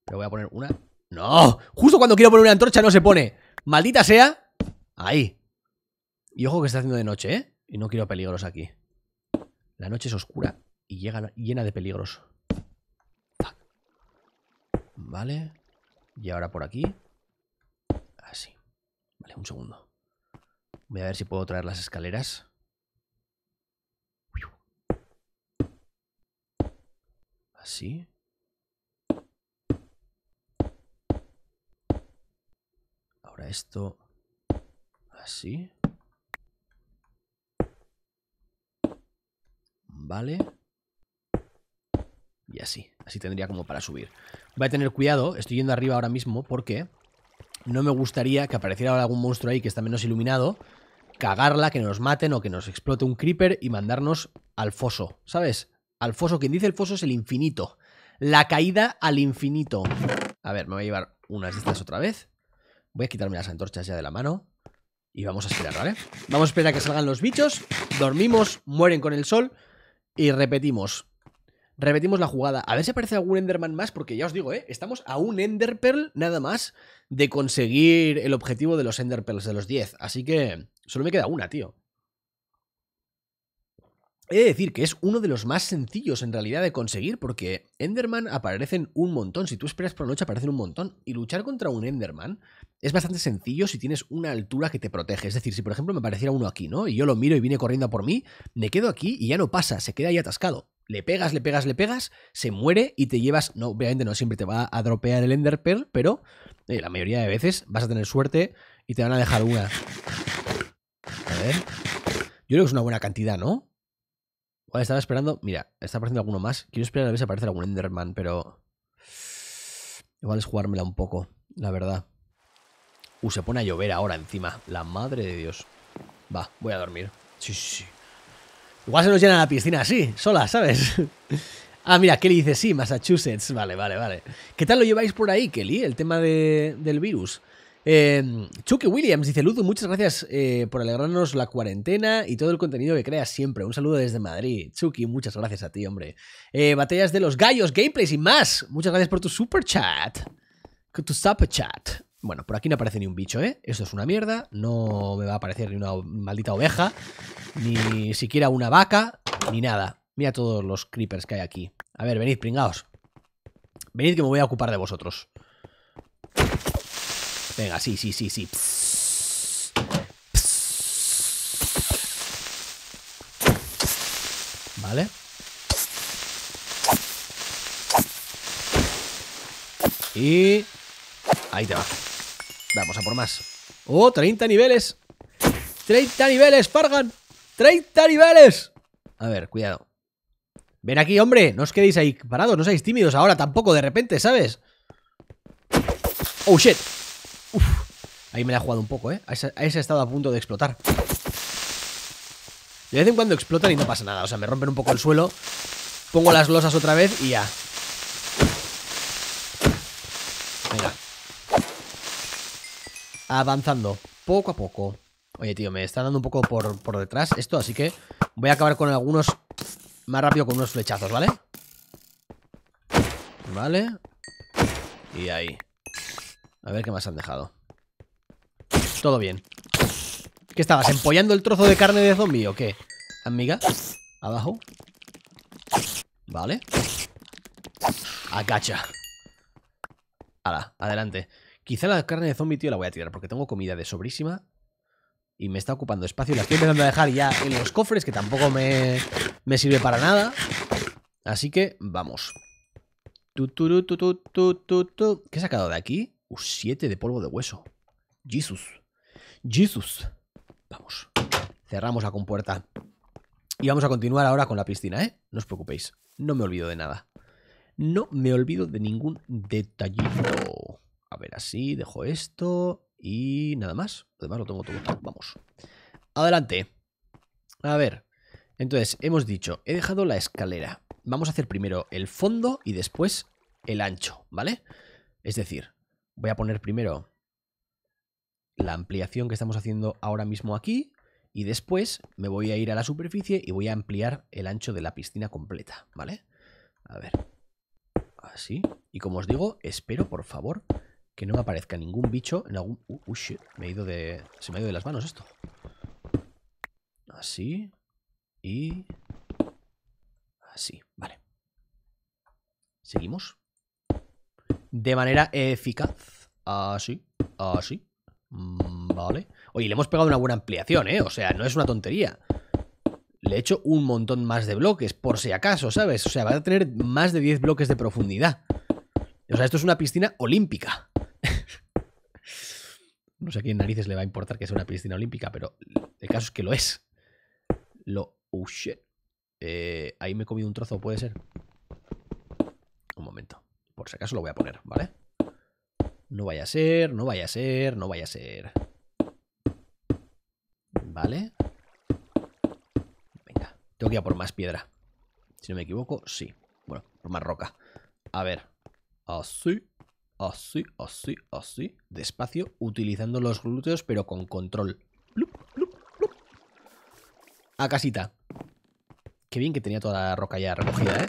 Pero voy a poner una... ¡No! Justo cuando quiero poner una antorcha no se pone. ¡Maldita sea! Ahí. Y ojo que está haciendo de noche, ¿eh? Y no quiero peligros aquí. La noche es oscura y llega llena de peligros. Vale. Y ahora por aquí un segundo. Voy a ver si puedo traer las escaleras. Así. Ahora esto. Así. Vale. Y así. Así tendría como para subir. Voy a tener cuidado. Estoy yendo arriba ahora mismo porque no me gustaría que apareciera algún monstruo ahí que está menos iluminado, cagarla, que nos maten o que nos explote un creeper y mandarnos al foso, ¿sabes? Al foso, quien dice el foso es el infinito. La caída al infinito. A ver, me voy a llevar unas de estas otra vez. Voy a quitarme las antorchas ya de la mano. Y vamos a esperar, ¿vale? Vamos a esperar a que salgan los bichos. Dormimos, mueren con el sol. Y repetimos. Repetimos la jugada. A ver si aparece algún Enderman más, porque ya os digo, ¿eh? Estamos a un Enderpearl nada más de conseguir el objetivo de los Ender de los 10. Así que solo me queda una, tío. He de decir que es uno de los más sencillos en realidad de conseguir porque Enderman aparecen un montón. Si tú esperas por la noche aparecen un montón. Y luchar contra un Enderman es bastante sencillo si tienes una altura que te protege. Es decir, si por ejemplo me apareciera uno aquí, ¿no? Y yo lo miro y viene corriendo por mí, me quedo aquí y ya no pasa, se queda ahí atascado. Le pegas, le pegas, le pegas, se muere y te llevas... No, obviamente no siempre te va a dropear el Ender pero eh, la mayoría de veces vas a tener suerte y te van a dejar una. A ver. Yo creo que es una buena cantidad, ¿no? estaba esperando. Mira, está apareciendo alguno más. Quiero esperar a ver si aparece algún Enderman, pero. Igual es jugármela un poco, la verdad. Uh, se pone a llover ahora encima. La madre de Dios. Va, voy a dormir. Sí, sí, sí. Igual se nos llena la piscina así, sola, ¿sabes? ah, mira, Kelly dice sí, Massachusetts. Vale, vale, vale. ¿Qué tal lo lleváis por ahí, Kelly? El tema del virus. Eh, Chucky Williams dice: ludo muchas gracias eh, por alegrarnos la cuarentena y todo el contenido que creas siempre. Un saludo desde Madrid. Chucky, muchas gracias a ti, hombre. Eh, batallas de los gallos, gameplays y más. Muchas gracias por tu super chat. Tu super chat. Bueno, por aquí no aparece ni un bicho, ¿eh? Esto es una mierda. No me va a aparecer ni una maldita oveja, ni siquiera una vaca, ni nada. Mira todos los creepers que hay aquí. A ver, venid, pringaos. Venid que me voy a ocupar de vosotros. Venga, sí, sí, sí, sí. ¿Vale? Y... Ahí te va. Vamos a por más. ¡Oh, 30 niveles! ¡30 niveles, Fargan! ¡30 niveles! A ver, cuidado. Ven aquí, hombre. No os quedéis ahí parados. No seáis tímidos ahora tampoco, de repente, ¿sabes? ¡Oh, shit! ahí me la he jugado un poco, ¿eh? Ahí se ha estado a punto de explotar. De vez en cuando explotan y no pasa nada. O sea, me rompen un poco el suelo. Pongo las losas otra vez y ya. Venga. Avanzando. Poco a poco. Oye, tío, me está dando un poco por, por detrás esto, así que voy a acabar con algunos... Más rápido con unos flechazos, ¿vale? Vale. Y ahí. A ver qué más han dejado. Todo bien. ¿Qué estabas? ¿Empollando el trozo de carne de zombie o qué? Amiga. Abajo. Vale. Acacha Hala, adelante. Quizá la carne de zombie, tío, la voy a tirar porque tengo comida de sobrísima y me está ocupando espacio y la estoy empezando a dejar ya en los cofres, que tampoco me, sirve para nada. Así que vamos. ¿Qué he sacado de aquí? u 7 de polvo de hueso. Jesus. Jesus. Vamos. Cerramos la compuerta. Y vamos a continuar ahora con la piscina, ¿eh? No os preocupéis. No me olvido de nada. No me olvido de ningún detallito. A ver, así, dejo esto y nada más. Además lo tengo todo. Vamos. Adelante. A ver. Entonces, hemos dicho, he dejado la escalera. Vamos a hacer primero el fondo y después el ancho, ¿vale? Es decir, Voy a poner primero la ampliación que estamos haciendo ahora mismo aquí y después me voy a ir a la superficie y voy a ampliar el ancho de la piscina completa, ¿vale? A ver, así. Y como os digo, espero, por favor, que no me aparezca ningún bicho en algún... Uy, me he ido de... Se me ha ido de las manos esto. Así. Y... Así, vale. Seguimos de manera eficaz. Así, así. Mm, vale. Oye, le hemos pegado una buena ampliación, ¿eh? O sea, no es una tontería. Le he hecho un montón más de bloques, por si acaso, ¿sabes? O sea, va a tener más de 10 bloques de profundidad. O sea, esto es una piscina olímpica. no sé a quién narices le va a importar que sea una piscina olímpica, pero el caso es que lo es. Lo... Oh, eh, ahí me he comido un trozo, ¿puede ser? Un momento. Por si acaso lo voy a poner, ¿vale? No vaya a ser, no vaya a ser, no vaya a ser. Vale. Venga, tengo que ir a por más piedra. Si no me equivoco, sí. Bueno, por más roca. A ver. Así, así, así, así. Despacio, utilizando los glúteos, pero con control. A casita. Qué bien que tenía toda la roca ya recogida, ¿eh?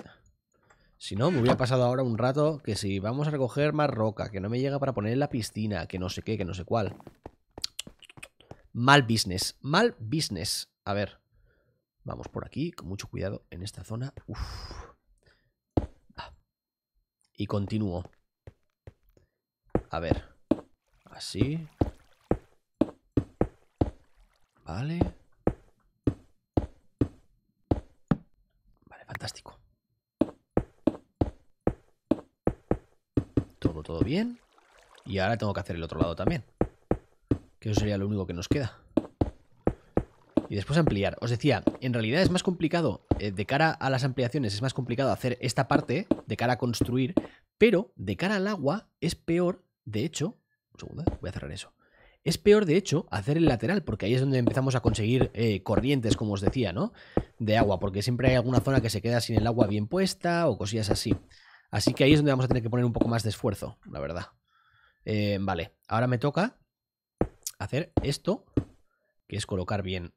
Si no, me hubiera pasado ahora un rato que si vamos a recoger más roca, que no me llega para poner en la piscina, que no sé qué, que no sé cuál. Mal business, mal business. A ver, vamos por aquí, con mucho cuidado en esta zona. Ah. Y continúo. A ver, así. Vale. Vale, fantástico. todo bien. Y ahora tengo que hacer el otro lado también. Que eso sería lo único que nos queda. Y después ampliar. Os decía, en realidad es más complicado, eh, de cara a las ampliaciones, es más complicado hacer esta parte, eh, de cara a construir, pero de cara al agua es peor, de hecho, un segundo, eh, voy a cerrar eso. Es peor, de hecho, hacer el lateral, porque ahí es donde empezamos a conseguir corrientes, como os decía, ¿no? De agua, porque siempre hay alguna zona que se queda sin el agua bien puesta o cosillas así. Así que ahí es donde vamos a tener que poner un poco más de esfuerzo, la verdad. Eh, vale, ahora me toca hacer esto, que es colocar bien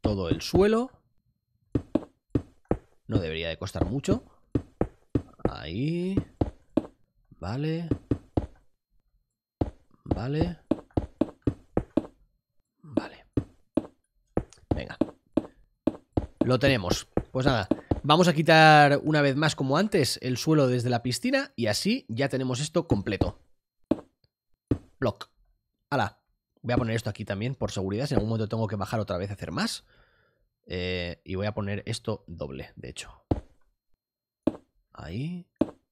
todo el suelo. No debería de costar mucho. Ahí. Vale. Vale. Vale. Venga. Lo tenemos. Pues nada, Vamos a quitar una vez más, como antes, el suelo desde la piscina y así ya tenemos esto completo. Block. ¡Hala! Voy a poner esto aquí también por seguridad. Si en algún momento tengo que bajar otra vez a hacer más. Eh, y voy a poner esto doble, de hecho. Ahí,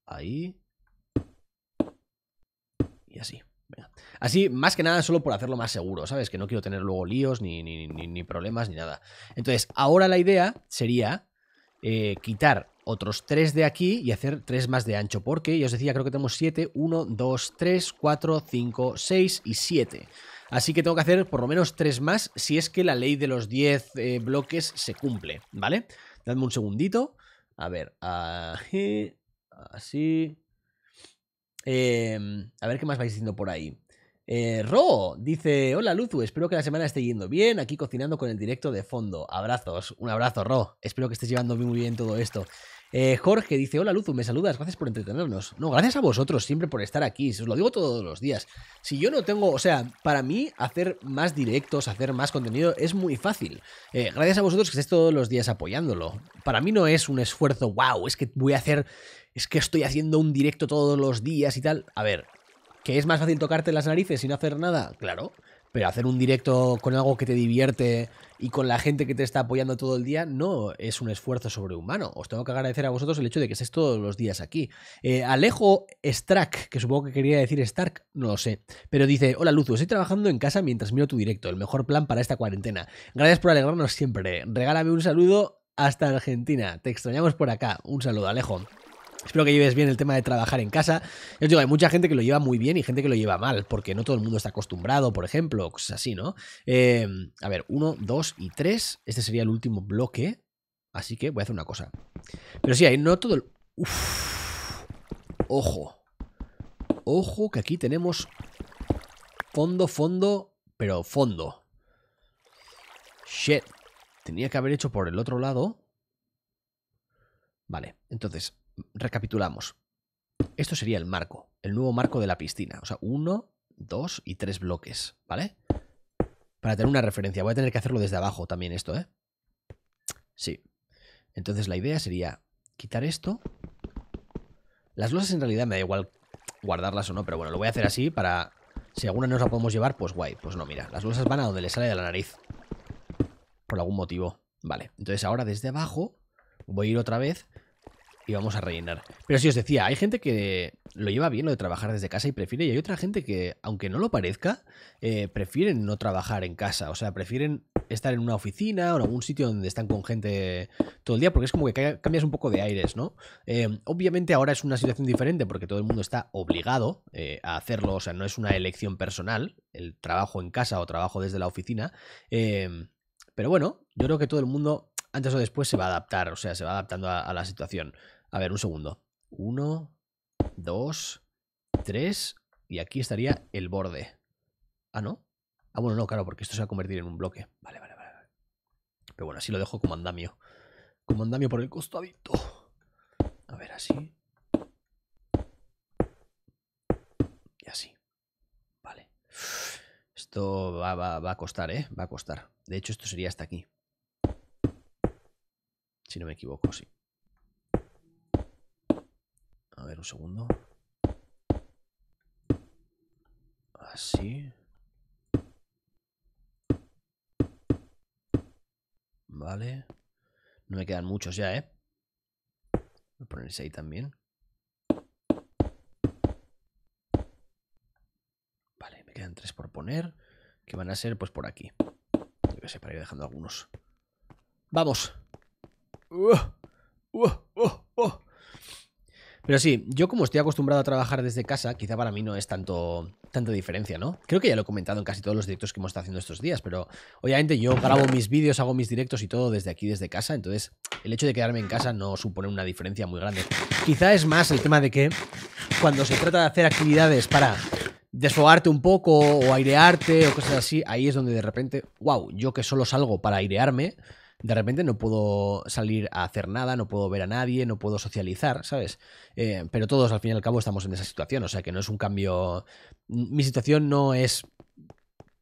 ahí. Y así. Así, más que nada, solo por hacerlo más seguro, ¿sabes? Que no quiero tener luego líos, ni, ni problemas, ni nada. Entonces, ahora la idea sería eh, quitar otros 3 de aquí y hacer 3 más de ancho, porque ya os decía, creo que tenemos 7, 1, 2, 3, 4, 5, 6 y 7. Así que tengo que hacer por lo menos 3 más si es que la ley de los 10 eh, bloques se cumple, ¿vale? Dadme un segundito. A ver, así... Em, a ver qué más vais diciendo por ahí. Eh, Ro dice: Hola Luzu, espero que la semana esté yendo bien. Aquí cocinando con el directo de fondo. Abrazos, un abrazo, Ro. Espero que estés llevando muy bien todo esto. Eh, Jorge dice: Hola Luzu, me saludas, gracias por entretenernos. No, gracias a vosotros siempre por estar aquí, os lo digo todos los días. Si yo no tengo, o sea, para mí hacer más directos, hacer más contenido es muy fácil. Eh, gracias a vosotros que estés todos los días apoyándolo. Para mí no es un esfuerzo, wow, es que voy a hacer, es que estoy haciendo un directo todos los días y tal. A ver, ¿Que es más fácil tocarte las narices y no hacer nada? Claro. Pero hacer un directo con algo que te divierte y con la gente que te está apoyando todo el día no es un esfuerzo sobrehumano. Os tengo que agradecer a vosotros el hecho de que estés todos los días aquí. Eh, Alejo Strack, que supongo que quería decir Stark, no lo sé. Pero dice, hola Luzu, estoy trabajando en casa mientras miro tu directo, el mejor plan para esta cuarentena. Gracias por alegrarnos siempre. Regálame un saludo hasta Argentina. Te extrañamos por acá. Un saludo, Alejo. Espero que lleves bien el tema de trabajar en casa. Yo digo, hay mucha gente que lo lleva muy bien y gente que lo lleva mal, porque no todo el mundo está acostumbrado, por ejemplo, cosas así, ¿no? Em, a ver, uno, dos y tres. Este sería el último bloque. Así que voy a hacer una cosa. Pero sí, hay no todo el... Uf. Ojo. Ojo que aquí tenemos fondo, fondo, pero fondo. Shit. Tenía que haber hecho por el otro lado. Vale, entonces recapitulamos. Esto sería el marco, el nuevo marco de la piscina. O sea, uno, dos y tres bloques, ¿vale? Para tener una referencia. Voy a tener que hacerlo desde abajo también esto, ¿eh? Sí. Entonces la idea sería quitar esto. Las losas en realidad me da igual guardarlas o no, pero bueno, lo voy a hacer así para... Si alguna nos la podemos llevar, pues guay. Pues no, mira, las losas van a donde le sale de la nariz. Por algún motivo. Vale, entonces ahora desde abajo voy a ir otra vez vamos a rellenar. Pero si os decía, hay gente que lo lleva bien lo de trabajar desde casa y prefiere, y hay otra gente que, aunque no lo parezca, eh, prefieren no trabajar en casa, o sea, prefieren estar en una oficina o en algún sitio donde están con gente todo el día, porque es como que cambias un poco de aires, ¿no? Eh, obviamente ahora es una situación diferente porque todo el mundo está obligado eh, a hacerlo, o sea, no es una elección personal, el trabajo en casa o trabajo desde la oficina, pero bueno, yo creo que todo el mundo antes o después se va a adaptar, o sea, se va adaptando a la situación. A ver, un segundo. Uno, dos, tres. Y aquí estaría el borde. Ah, ¿no? Ah, bueno, no, claro, porque esto se va a convertir en un bloque. Vale, vale, vale. Pero bueno, así lo dejo como andamio. Como andamio por el costadito. A ver, así. Y así. Vale. Esto va, va a costar, ¿eh? Va a costar. De hecho, esto sería hasta aquí. Si no me equivoco, sí. A ver, un segundo. Así. Vale. No me quedan muchos ya, ¿eh? Voy a ponerse ahí también. Vale, me quedan tres por poner. Que van a ser, pues, por aquí. Yo que sé, para ir dejando algunos. ¡Vamos! ¡Uh! ¡Uh! ¡Uh! ¡Uh! Pero sí, yo como estoy acostumbrado a trabajar desde casa, quizá para mí no es tanto tanta diferencia, ¿no? Creo que ya lo he comentado en casi todos los directos que hemos estado haciendo estos días, pero obviamente yo grabo mis vídeos, hago mis directos y todo desde aquí, desde casa, entonces el hecho de quedarme en casa no supone una diferencia muy grande. Quizá es más el tema de que cuando se trata de hacer actividades para desfogarte un poco o airearte o cosas así, ahí es donde de repente, wow, yo que solo salgo para airearme, de repente no puedo salir a hacer nada, no puedo ver a nadie, no puedo socializar, ¿sabes? Eh, pero todos al fin y al cabo estamos en esa situación, o sea que no es un cambio... Mi situación no es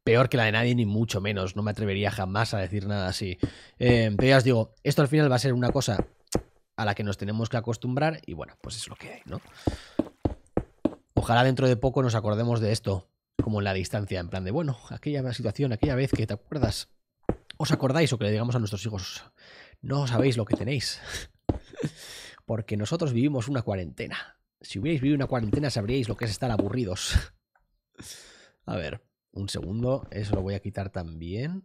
peor que la de nadie, ni mucho menos, no me atrevería jamás a decir nada así. Eh, pero ya os digo, esto al final va a ser una cosa a la que nos tenemos que acostumbrar y bueno, pues es lo que hay, ¿no? Ojalá dentro de poco nos acordemos de esto, como en la distancia, en plan de, bueno, aquella situación, aquella vez que te acuerdas, os acordáis o que le digamos a nuestros hijos, no sabéis lo que tenéis. Porque nosotros vivimos una cuarentena. Si hubierais vivido una cuarentena sabríais lo que es estar aburridos. A ver, un segundo, eso lo voy a quitar también.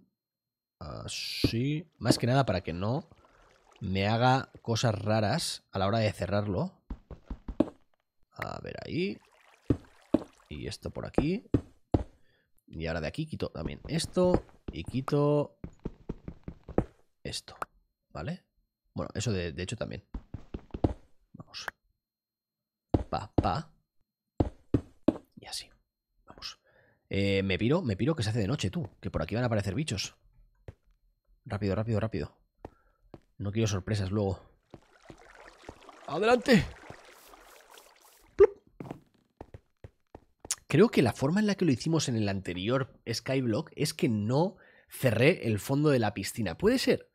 Así. Más que nada para que no me haga cosas raras a la hora de cerrarlo. A ver, ahí. Y esto por aquí. Y ahora de aquí quito también esto. Y quito esto, ¿vale? Bueno, eso de, hecho también. Vamos. Pa, pa. Y así. Vamos. Eh, me piro, me piro que se hace de noche, tú. Que por aquí van a aparecer bichos. Rápido, rápido, rápido. No quiero sorpresas luego. ¡Adelante! Creo que la forma en la que lo hicimos en el anterior Skyblock es que no cerré el fondo de la piscina. ¿Puede ser?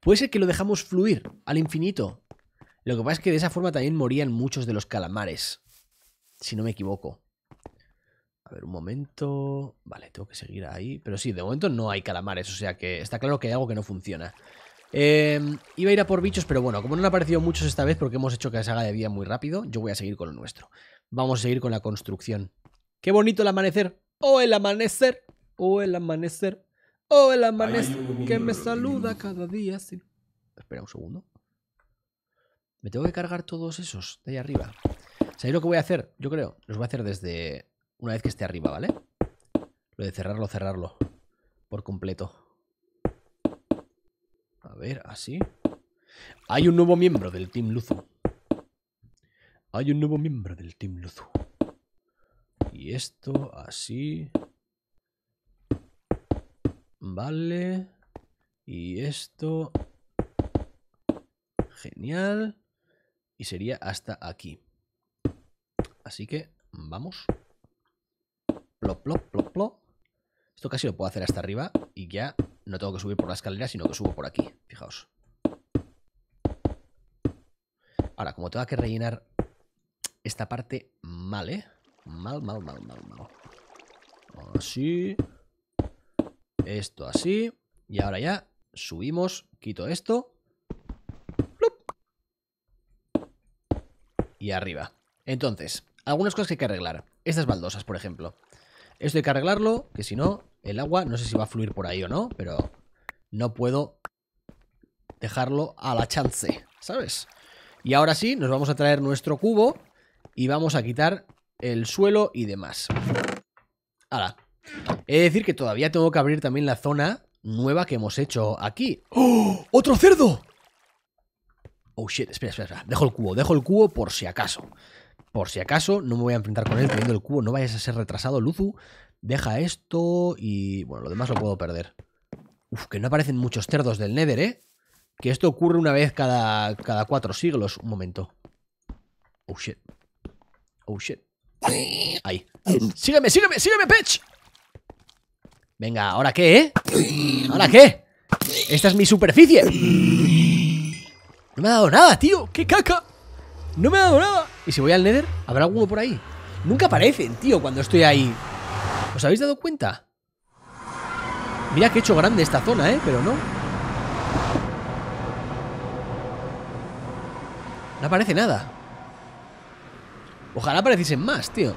Puede ser que lo dejamos fluir al infinito. Lo que pasa es que de esa forma también morían muchos de los calamares. Si no me equivoco. A ver, un momento. Vale, tengo que seguir ahí. Pero sí, de momento no hay calamares. O sea que está claro que hay algo que no funciona. Em, iba a ir a por bichos, pero bueno, como no han aparecido muchos esta vez porque hemos hecho que se haga de día muy rápido, yo voy a seguir con lo nuestro. Vamos a seguir con la construcción. ¡Qué bonito el amanecer! ¡Oh, el amanecer! ¡Oh, el amanecer! Oh, el amanecer que me saluda cada día. Espera un segundo. Me tengo que cargar todos esos de ahí arriba. ¿Sabéis lo que voy a hacer? Yo creo. Los voy a hacer desde una vez que esté arriba, ¿vale? Lo de cerrarlo, cerrarlo. Por completo. A ver, así. Hay un nuevo miembro del Team Luzu. Hay un nuevo miembro del Team Luzu. Y esto así. Vale. Y esto. Genial. Y sería hasta aquí. Así que vamos. Plop, plop, plop, plop. Esto casi lo puedo hacer hasta arriba y ya no tengo que subir por la escalera, sino que subo por aquí. Fijaos. Ahora, como tengo que rellenar esta parte mal, ¿eh? Mal, mal, mal, mal, mal. Así. Esto así. Y ahora ya subimos, quito esto. Y arriba. Entonces, algunas cosas que hay que arreglar. Estas baldosas, por ejemplo. Esto hay que arreglarlo, que si no, el agua, no sé si va a fluir por ahí o no, pero no puedo dejarlo a la chance, ¿sabes? Y ahora sí, nos vamos a traer nuestro cubo y vamos a quitar el suelo y demás. ¡Hala! He decir que todavía tengo que abrir también la zona nueva que hemos hecho aquí. ¡Oh! ¡Otro cerdo! Oh, shit, espera, espera, espera. Dejo el cubo, dejo el cubo por si acaso. Por si acaso, no me voy a enfrentar con él teniendo el cubo. No vayas a ser retrasado, Luzu. Deja esto y... Bueno, lo demás lo puedo perder. Uf, que no aparecen muchos cerdos del Nether, ¿eh? Que esto ocurre una vez cada, cada cuatro siglos. Un momento. Oh, shit. Oh, shit. Ahí. Sígueme, sígueme, sígueme, Pech. Venga, ¿ahora qué, eh? ¿Ahora qué? Esta es mi superficie. No me ha dado nada, tío. ¡Qué caca! No me ha dado nada. ¿Y si voy al Nether? ¿Habrá alguno por ahí? Nunca aparecen, tío, cuando estoy ahí. ¿Os habéis dado cuenta? Mira que he hecho grande esta zona, ¿eh? Pero no. No aparece nada. Ojalá apareciesen más, tío.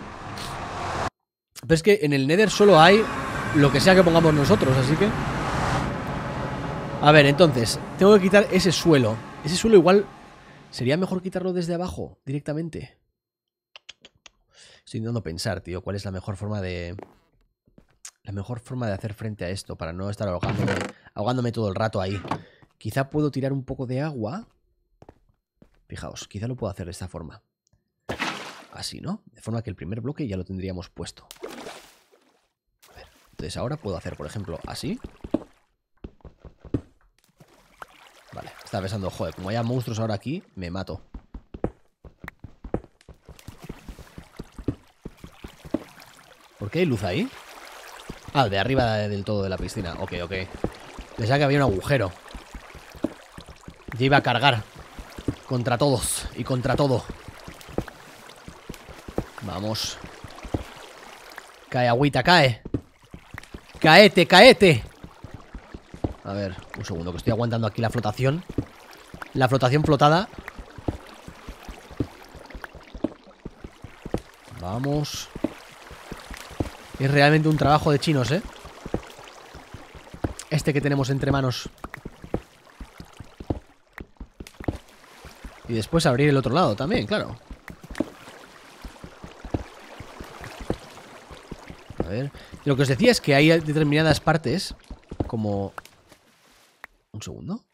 Pero es que en el Nether solo hay lo que sea que pongamos nosotros, así que... A ver, entonces, tengo que quitar ese suelo. Ese suelo igual... ¿Sería mejor quitarlo desde abajo, directamente? Estoy intentando pensar, tío, cuál es la mejor forma de... La mejor forma de hacer frente a esto, para no estar ahogándome, ahogándome todo el rato ahí. Quizá puedo tirar un poco de agua. Fijaos, quizá lo puedo hacer de esta forma. Así, ¿no? De forma que el primer bloque ya lo tendríamos puesto ahora puedo hacer, por ejemplo, así. Vale, está pensando, joder, como haya monstruos ahora aquí, me mato. ¿Por qué hay luz ahí? Ah, de arriba del todo de la piscina. Ok, ok. Pensaba que había un agujero. Ya iba a cargar. Contra todos y contra todo. Vamos. Cae, agüita, cae. Caete, caete A ver, un segundo, que estoy aguantando aquí la flotación La flotación flotada Vamos Es realmente un trabajo de chinos, ¿eh? Este que tenemos entre manos Y después abrir el otro lado también, claro Lo que os decía es que hay determinadas partes, como... Un segundo.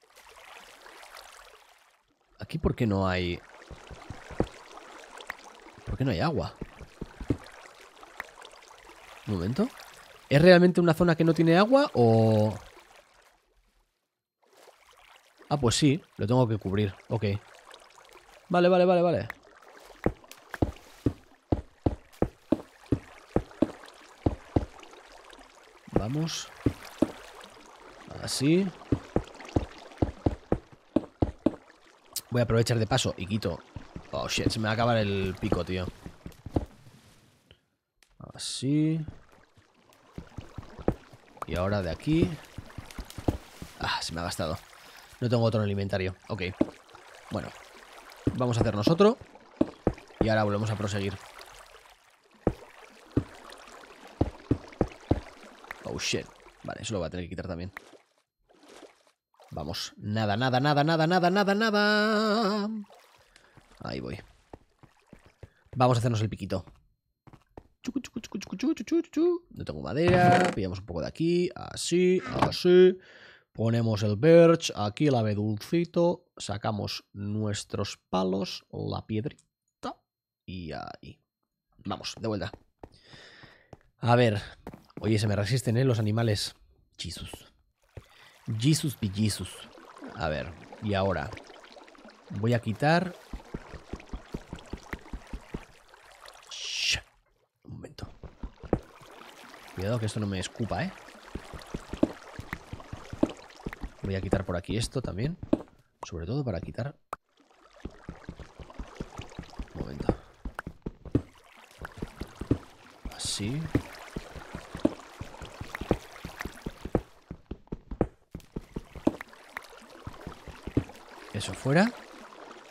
Aquí, ¿por qué no hay...? ¿Por qué no hay agua? Un momento. ¿Es realmente una zona que no tiene agua o...? Ah, pues sí, lo tengo que cubrir. Ok. Vale, vale, vale, vale. Así. Voy a aprovechar de paso y quito. Oh, shit, se me va a acabar el pico, tío. Así. Y ahora de aquí. Ah, se me ha gastado. No tengo otro en el inventario. Ok. Bueno. Vamos a hacernos otro. Y ahora volvemos a proseguir. Vale, eso lo va a tener que quitar también. Vamos. Nada, nada, nada, nada, nada, nada, nada. Ahí voy. Vamos a hacernos el piquito. No tengo madera. Pillamos un poco de aquí. Así, así. Ponemos el birch. Aquí el abedulcito. Sacamos nuestros palos. La piedrita. Y ahí. Vamos, de vuelta. A ver, Oye, se me resisten, ¿eh? Los animales. Jesus. Jesus be A ver, y ahora. Voy a quitar... Shh. Un momento. Cuidado que esto no me escupa, ¿eh? Voy a quitar por aquí esto también. Sobre todo para quitar... Un momento. Así. fuera?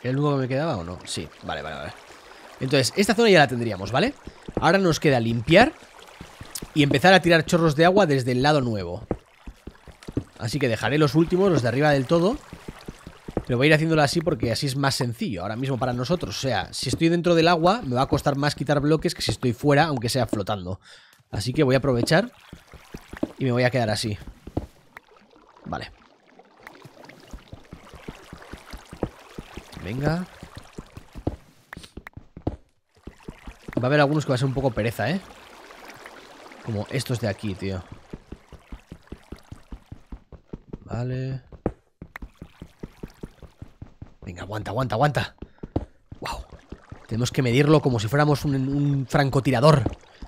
el único que me quedaba o no? Sí, vale, vale, vale Entonces, esta zona ya la tendríamos, ¿vale? Ahora nos queda limpiar Y empezar a tirar chorros de agua desde el lado nuevo Así que dejaré los últimos, los de arriba del todo pero voy a ir haciéndolo así porque así es más sencillo ahora mismo para nosotros. O sea, si estoy dentro del agua, me va a costar más quitar bloques que si estoy fuera, aunque sea flotando. Así que voy a aprovechar y me voy a quedar así. Vale. Venga. Va a haber algunos que va a ser un poco pereza, ¿eh? Como estos de aquí, tío. Vale. Venga, aguanta, aguanta, aguanta. Wow. Tenemos que medirlo como si fuéramos un, francotirador.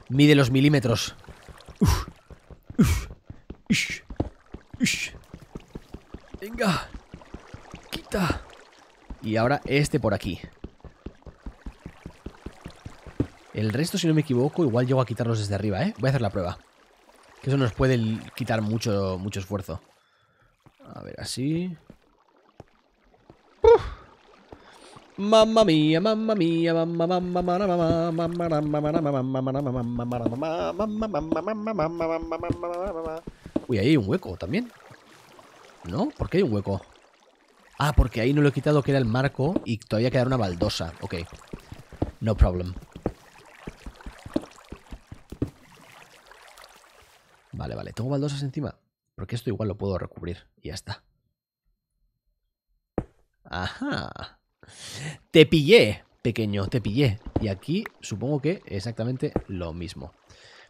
Mide los milímetros. Venga. Quita. Y ahora este por aquí. El resto, si no me equivoco, igual llego a quitarlos desde arriba, ¿eh? Voy a hacer la prueba. Que eso nos puede quitar mucho, mucho esfuerzo. A ver, así... Mamma mía, mamma mía, mamma mamma mamma mamma mamma Uy, ahí hay un hueco también. ¿No? ¿Por qué hay un hueco? Ah, porque ahí no lo he quitado que era el marco y todavía queda una baldosa. Ok. No problem. Vale, vale. Tengo baldosas encima. Porque esto igual lo puedo recubrir. Y ya está. Ajá. Te pillé, pequeño. Te pillé. Y aquí supongo que exactamente lo mismo.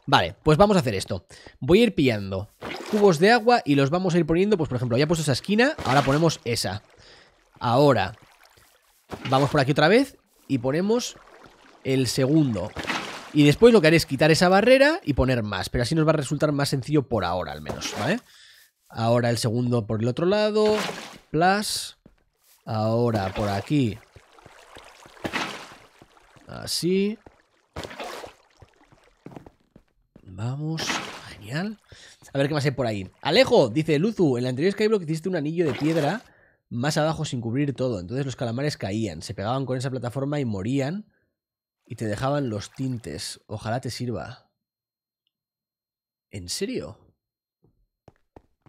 Vale, pues vamos a hacer esto. Voy a ir pillando cubos de agua y los vamos a ir poniendo, pues por ejemplo, ya he puesto esa esquina, ahora ponemos esa. Ahora, vamos por aquí otra vez y ponemos el segundo. Y después lo que haré es quitar esa barrera y poner más, pero así nos va a resultar más sencillo por ahora al menos, ¿vale? Ahora el segundo por el otro lado, plus. Ahora por aquí. Así. Vamos, genial. A ver qué más hay por ahí. Alejo, dice Luzu, en la anterior Skyblock hiciste un anillo de piedra más abajo sin cubrir todo. Entonces los calamares caían, se pegaban con esa plataforma y morían y te dejaban los tintes. Ojalá te sirva. ¿En serio?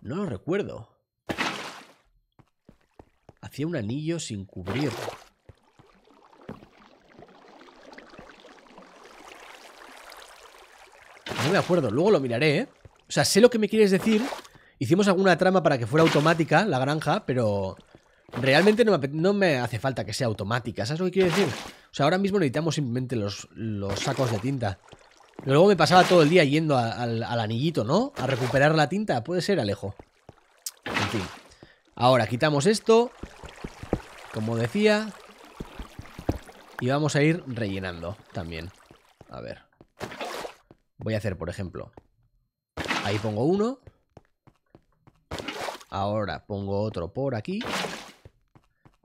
No lo recuerdo. Hacía un anillo sin cubrir. No me acuerdo, luego lo miraré, ¿eh? O sea, sé lo que me quieres decir. Hicimos alguna trama para que fuera automática la granja, pero realmente no me, hace falta que sea automática, ¿sabes lo que quiero decir? O sea, ahora mismo necesitamos simplemente los, sacos de tinta. Luego me pasaba todo el día yendo al, al anillito, ¿no? A recuperar la tinta, puede ser, Alejo. En fin. Ahora quitamos esto, como decía, y vamos a ir rellenando también. A ver. Voy a hacer, por ejemplo, ahí pongo uno. Ahora pongo otro por aquí.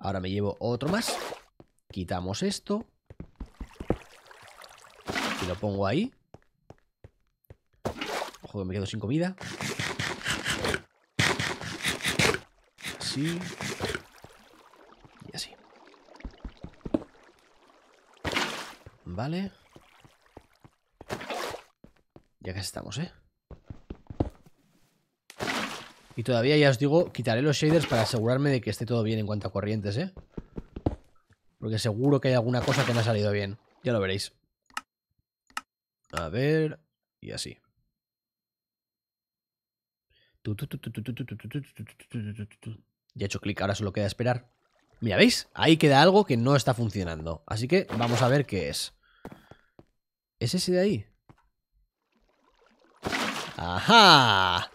Ahora me llevo otro más. Quitamos esto. Y lo pongo ahí. Ojo que me quedo sin comida. Así. Y así. Vale. Ya casi estamos, ¿eh? Y todavía ya os digo, quitaré los shaders para asegurarme de que esté todo bien en cuanto a corrientes, ¿eh? Porque seguro que hay alguna cosa que no ha salido bien. Ya lo veréis. A ver... Y así. Ya he hecho clic, ahora solo queda esperar. Mira, ¿veis? Ahí queda algo que no está funcionando. Así que vamos a ver qué es. ¿Es ese de ahí? ¡Ajá!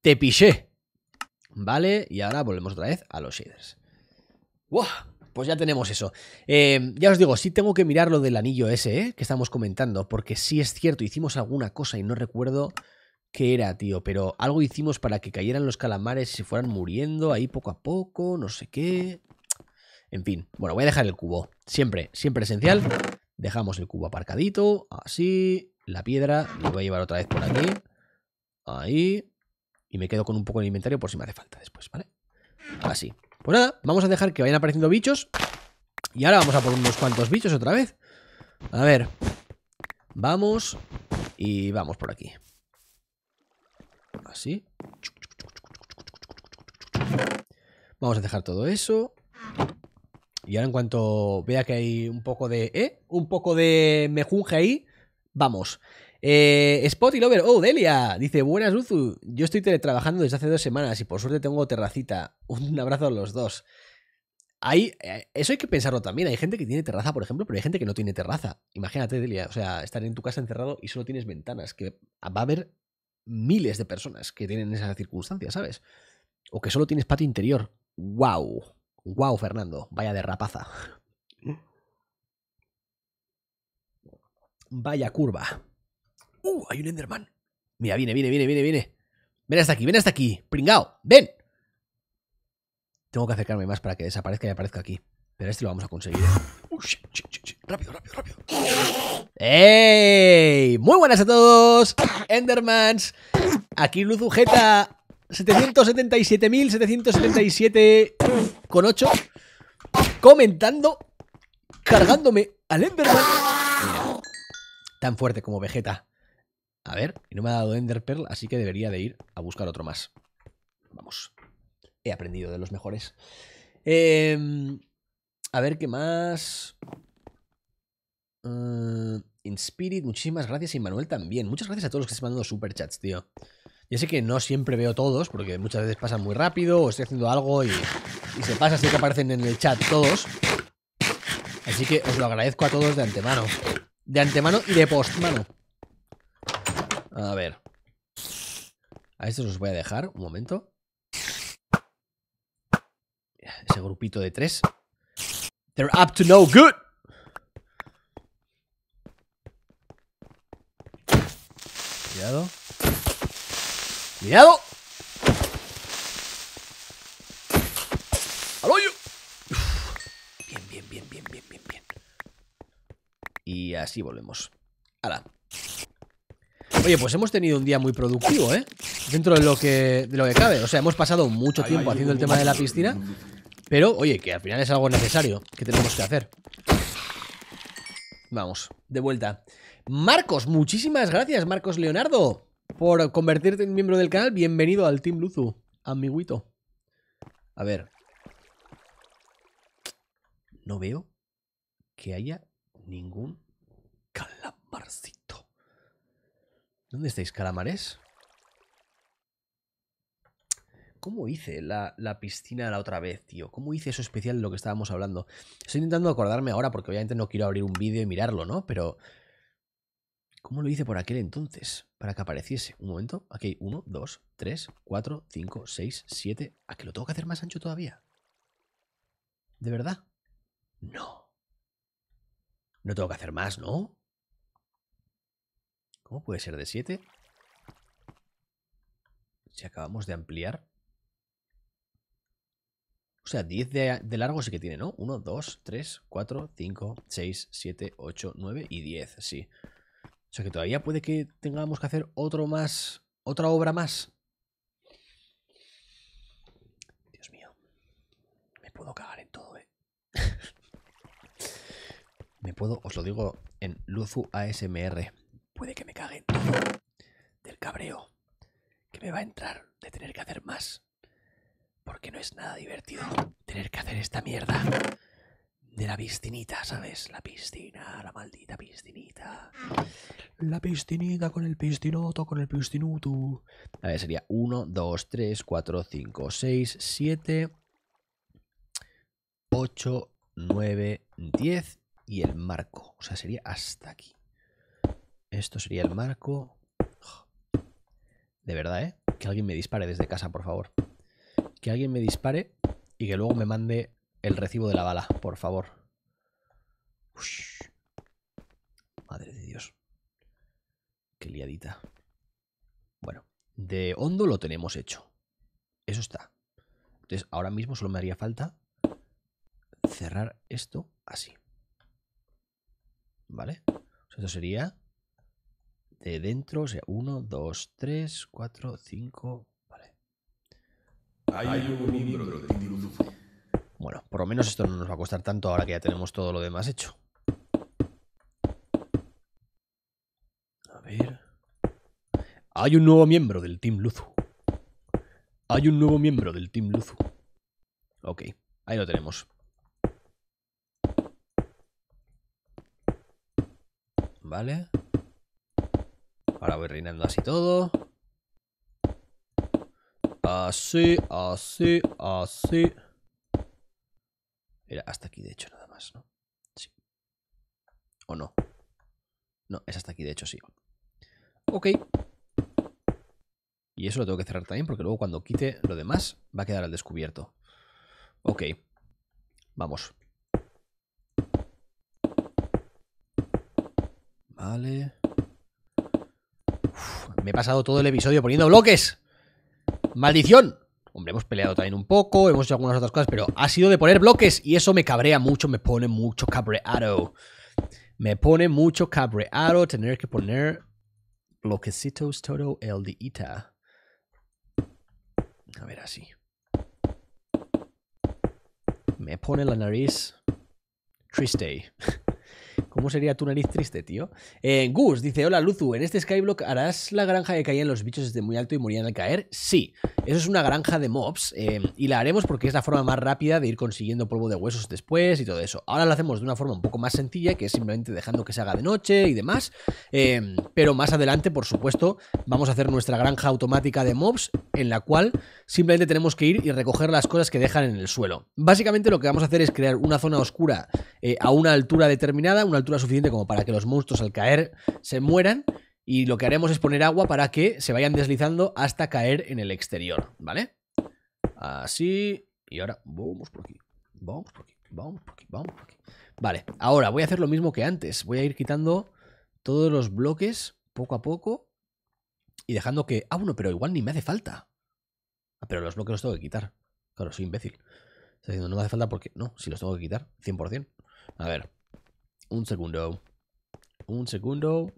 Te piché. Vale, y ahora volvemos otra vez a los shaders. ¡Wow! Pues ya tenemos eso. Eh, ya os digo, sí tengo que mirar lo del anillo ese, ¿eh? Que estamos comentando, porque sí es cierto, hicimos alguna cosa y no recuerdo qué era, tío, pero algo hicimos para que cayeran los calamares y se fueran muriendo ahí poco a poco, no sé qué. En fin, bueno, voy a dejar el cubo. Siempre, siempre esencial. Dejamos el cubo aparcadito, así. La piedra, lo voy a llevar otra vez por aquí. Ahí. Y me quedo con un poco en el inventario por si me hace falta después, ¿vale? Así. Pues nada, vamos a dejar que vayan apareciendo bichos. Y ahora vamos a por unos cuantos bichos otra vez. A ver. Vamos. Y vamos por aquí. Así. Vamos a dejar todo eso. Y ahora en cuanto vea que hay un poco de... ¿Eh? Un poco de mejunje ahí. Vamos. Eh, Spot y Lover, oh, Delia, dice, buenas Uzu, yo estoy teletrabajando desde hace dos semanas y por suerte tengo terracita. Un abrazo a los dos. Hay, eh, eso hay que pensarlo también. Hay gente que tiene terraza, por ejemplo, pero hay gente que no tiene terraza. Imagínate, Delia, o sea, estar en tu casa encerrado y solo tienes ventanas, que va a haber miles de personas que tienen esas circunstancias, ¿sabes? O que solo tienes patio interior. ¡Wow! ¡Wow, Fernando! Vaya de rapaza. Vaya curva. ¡Uh! Hay un Enderman. Mira, viene, viene, viene, viene, viene. Ven hasta aquí, ven hasta aquí. Pringao, ven. Tengo que acercarme más para que desaparezca y aparezca aquí. Pero este lo vamos a conseguir. ¿eh? Uh, shit, shit, shit, rápido, rápido, rápido. ¡Ey! Muy buenas a todos, Endermans. Aquí Luz Ujeta 777.777 con 8. Comentando, cargándome al Enderman. tan fuerte como Vegeta. A ver, y no me ha dado Ender Pearl, así que debería de ir a buscar otro más. Vamos. He aprendido de los mejores. Em, a ver, ¿qué más? Eh, Inspirit, muchísimas gracias. Y Manuel también. Muchas gracias a todos los que se están mandando superchats, tío. Ya sé que no siempre veo todos, porque muchas veces pasan muy rápido o estoy haciendo algo y, y se pasa, así que aparecen en el chat todos. Así que os lo agradezco a todos de antemano. De antemano y de postmano. A ver. A estos los voy a dejar un momento. Ese grupito de tres. They're up to no good. Cuidado. Cuidado. Bien, bien, bien, bien, bien, bien, bien. Y así volvemos. Ahora. Oye, pues hemos tenido un día muy productivo, ¿eh? Dentro de lo que, de lo que cabe. O sea, hemos pasado mucho tiempo haciendo el tema de la piscina. Pero, oye, que al final es algo necesario que tenemos que hacer. Vamos, de vuelta. Marcos, muchísimas gracias, Marcos Leonardo, por convertirte en miembro del canal. Bienvenido al Team Luzu, amiguito. A ver. No veo que haya ningún calamarcito. ¿Dónde estáis, calamares? ¿Cómo hice la, la, piscina la otra vez, tío? ¿Cómo hice eso especial de lo que estábamos hablando? Estoy intentando acordarme ahora porque obviamente no quiero abrir un vídeo y mirarlo, ¿no? Pero... ¿Cómo lo hice por aquel entonces? Para que apareciese. Un momento. Aquí hay uno, dos, tres, cuatro, cinco, seis, siete... ¿A que lo tengo que hacer más ancho todavía? ¿De verdad? No. No tengo que hacer más, ¿no? puede ser de 7? Si acabamos de ampliar. O sea, 10 de, de, largo sí que tiene, ¿no? 1, 2, 3, 4, 5, 6, 7, 8, 9 y 10, sí. O sea que todavía puede que tengamos que hacer otro más. Otra obra más. Dios mío. Me puedo cagar en todo, eh. me puedo, os lo digo en Luzu ASMR puede que me cague del cabreo que me va a entrar de tener que hacer más. Porque no es nada divertido tener que hacer esta mierda de la piscinita, ¿sabes? La piscina, la maldita piscinita. La piscinita con el piscinoto, con el piscinuto. A ver, sería 1, 2, 3, 4, 5, 6, 7, 8, 9, 10 y el marco. O sea, sería hasta aquí. Esto sería el marco. De verdad, ¿eh? Que alguien me dispare desde casa, por favor. Que alguien me dispare y que luego me mande el recibo de la bala, por favor. Madre de Dios. Qué liadita. Bueno, de hondo lo tenemos hecho. Eso está. Entonces, ahora mismo solo me haría falta cerrar esto así. ¿Vale? Esto sería de dentro, o sea, 1, 2, 3, 4, 5, vale. Hay un miembro de Bueno, por lo menos esto no nos va a costar tanto ahora que ya tenemos todo lo demás hecho. A ver. Hay un nuevo miembro del Team Luzu. Hay un nuevo miembro del Team Luzu. Ok, ahí lo tenemos. Vale. Ahora voy reinando así todo. Así, así, así. Era hasta aquí, de hecho, nada más, ¿no? Sí. ¿O no? No, es hasta aquí, de hecho, sí. Ok. Y eso lo tengo que cerrar también, porque luego cuando quite lo demás, va a quedar al descubierto. Ok. Vamos. Vale. Me he pasado todo el episodio poniendo bloques. ¡Maldición! Hombre, hemos peleado también un poco, hemos hecho algunas otras cosas, pero ha sido de poner bloques y eso me cabrea mucho, me pone mucho cabreado. Me pone mucho cabreado tener que poner bloquecitos todo el día. A ver, así. Me pone la nariz triste. ¿Cómo sería tu nariz triste, tío? Eh, Gus dice: Hola, Luzu, ¿en este Skyblock harás la granja que caían los bichos desde muy alto y morían al caer? Sí, eso es una granja de mobs eh, y la haremos porque es la forma más rápida de ir consiguiendo polvo de huesos después y todo eso. Ahora lo hacemos de una forma un poco más sencilla, que es simplemente dejando que se haga de noche y demás. Eh, pero más adelante, por supuesto, vamos a hacer nuestra granja automática de mobs en la cual simplemente tenemos que ir y recoger las cosas que dejan en el suelo. Básicamente lo que vamos a hacer es crear una zona oscura a una altura determinada, una altura suficiente como para que los monstruos al caer se mueran y lo que haremos es poner agua para que se vayan deslizando hasta caer en el exterior, ¿vale? Así, y ahora vamos por aquí, vamos por aquí, vamos por aquí, vamos por aquí. Vale, ahora voy a hacer lo mismo que antes, voy a ir quitando todos los bloques poco a poco y dejando que... Ah, bueno, pero igual ni me hace falta. Ah, pero los bloques los tengo que quitar. Claro, soy imbécil. no me hace falta porque... No, si los tengo que quitar, 100%. A ver, un segundo. Un segundo.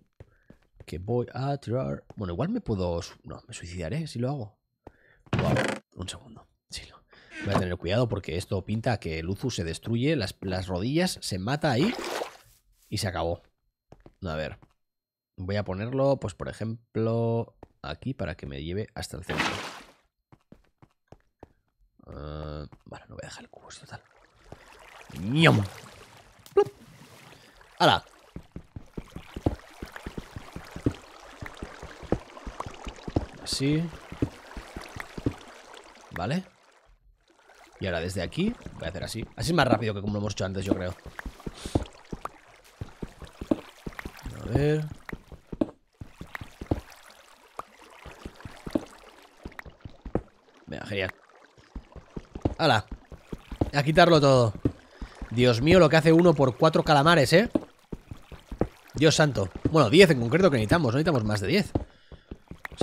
Que voy a tirar... Bueno, igual me puedo... No, me suicidaré ¿eh? si lo hago. Un segundo. Voy a tener cuidado porque esto pinta que el Uzu se destruye, las, rodillas, se mata ahí y se acabó. A ver. Voy a ponerlo, pues por ejemplo, aquí para que me lleve hasta el centro. Ah, vale, no voy a dejar el cubo, es total. ¡Hala! Así. Vale. Y ahora desde aquí voy a hacer así. Así es más rápido que como lo hemos hecho antes, yo creo. A ver. Venga, genial. ¡Hala! A quitarlo todo. Dios mío, lo que hace uno por cuatro calamares, ¿eh? Dios santo. Bueno, 10 en concreto que necesitamos. No necesitamos más de 10.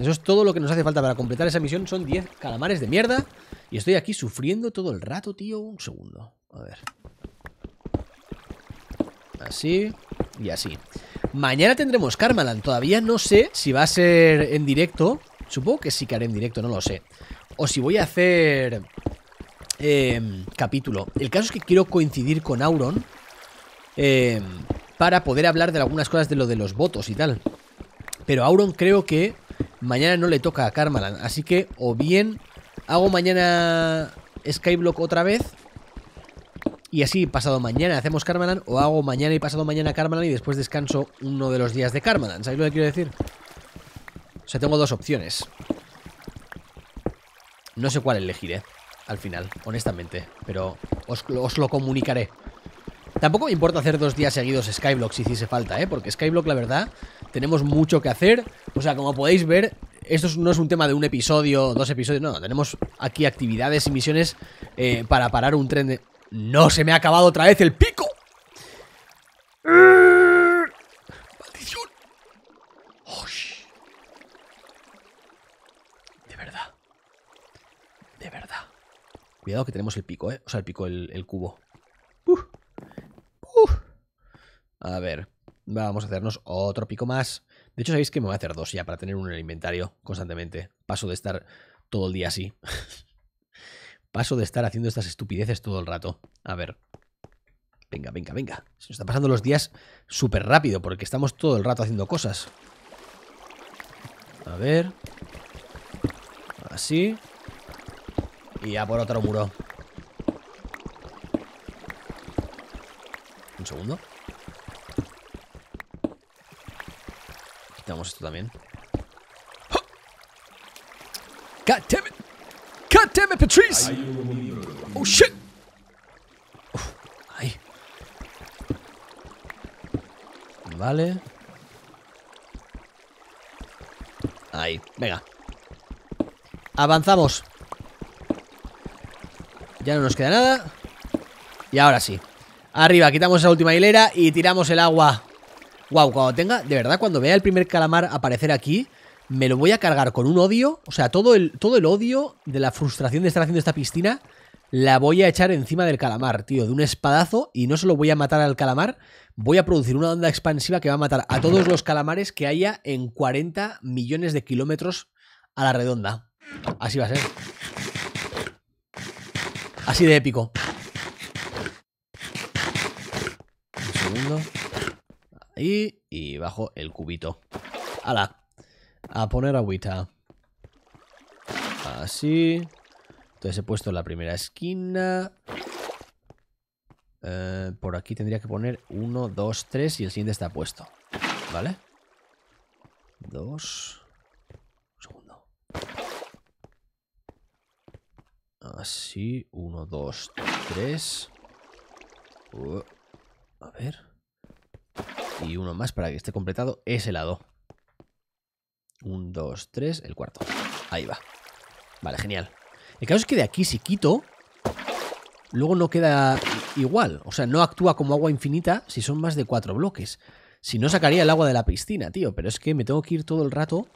eso es todo lo que nos hace falta para completar esa misión. Son 10 calamares de mierda. Y estoy aquí sufriendo todo el rato, tío. Un segundo. A ver. Así y así. Mañana tendremos Karmaland. Todavía no sé si va a ser en directo. Supongo que sí que haré en directo, no lo sé. O si voy a hacer... Eh, capítulo. El caso es que quiero coincidir con Auron. Eh, para poder hablar de algunas cosas de lo de los votos y tal. Pero Auron creo que mañana no le toca a Karmalan, así que o bien hago mañana Skyblock otra vez y así pasado mañana hacemos Karmalan o hago mañana y pasado mañana Karmalan y después descanso uno de los días de Karmalan, ¿sabéis lo que quiero decir? O sea, tengo dos opciones. No sé cuál elegiré ¿eh? al final, honestamente, pero os lo comunicaré. Tampoco me importa hacer dos días seguidos Skyblock si hiciese falta, ¿eh? Porque Skyblock, la verdad, tenemos mucho que hacer. O sea, como podéis ver, esto no es un tema de un episodio, dos episodios, no. Tenemos aquí actividades y misiones eh, para parar un tren de... ¡No! ¡Se me ha acabado otra vez el pico! ¡Maldición! De verdad. De verdad. Cuidado que tenemos el pico, ¿eh? O sea, el pico, el cubo. A ver, vamos a hacernos otro pico más. De hecho, sabéis que me voy a hacer dos ya para tener uno en el inventario constantemente. Paso de estar todo el día así. Paso de estar haciendo estas estupideces todo el rato. A ver. Venga, venga, venga. Se nos están pasando los días súper rápido porque estamos todo el rato haciendo cosas. A ver. Así. Y ya por otro muro. Un segundo. esto también. God damn God Patrice! Oh shit! Ay Vale. Ahí, venga. Avanzamos. Ya no nos queda nada. Y ahora sí. Arriba, quitamos la última hilera y tiramos el agua Wow, cuando tenga, de verdad, cuando vea el primer calamar aparecer aquí, me lo voy a cargar con un odio. O sea, todo el, todo el odio de la frustración de estar haciendo esta piscina, la voy a echar encima del calamar, tío, de un espadazo. Y no solo voy a matar al calamar, voy a producir una onda expansiva que va a matar a todos los calamares que haya en 40 millones de kilómetros a la redonda. Así va a ser. Así de épico. Un segundo ahí y bajo el cubito. ¡Hala! A poner agüita. Así. Entonces he puesto la primera esquina. Eh, por aquí tendría que poner 1, 2, 3 y el siguiente está puesto. ¿Vale? 2. Segundo. Así. 1, 2, 3. A ver. Y uno más para que esté completado ese lado. Un, dos, tres, el cuarto. Ahí va. Vale, genial. El caso es que de aquí si quito, luego no queda igual. O sea, no actúa como agua infinita si son más de cuatro bloques. Si no, sacaría el agua de la piscina, tío. Pero es que me tengo que ir todo el rato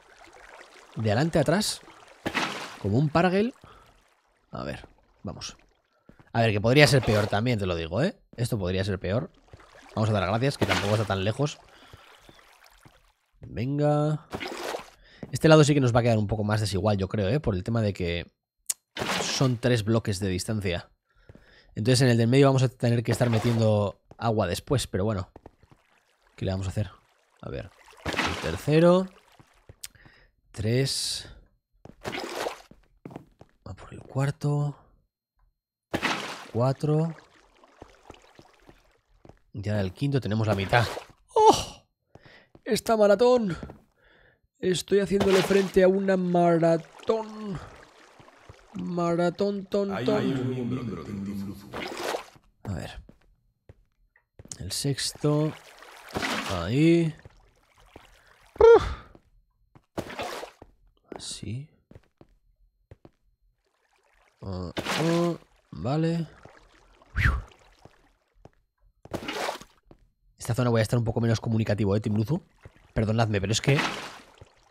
de adelante a atrás. Como un pargel. A ver, vamos. A ver, que podría ser peor también, te lo digo, ¿eh? Esto podría ser peor. Vamos a dar gracias, que tampoco está tan lejos. Venga. Este lado sí que nos va a quedar un poco más desigual, yo creo, ¿eh? Por el tema de que son tres bloques de distancia. Entonces en el del medio vamos a tener que estar metiendo agua después, pero bueno. ¿Qué le vamos a hacer? A ver. El tercero. Tres. Va por el cuarto. Cuatro. Ya el quinto tenemos la mitad. ¡Oh! Esta maratón. Estoy haciéndole frente a una maratón. Maratón, ton, ton. A ver. El sexto. Ahí. Así. ¡Oh, vale. Esta zona voy a estar un poco menos comunicativo, ¿eh, tim Perdonadme, pero es que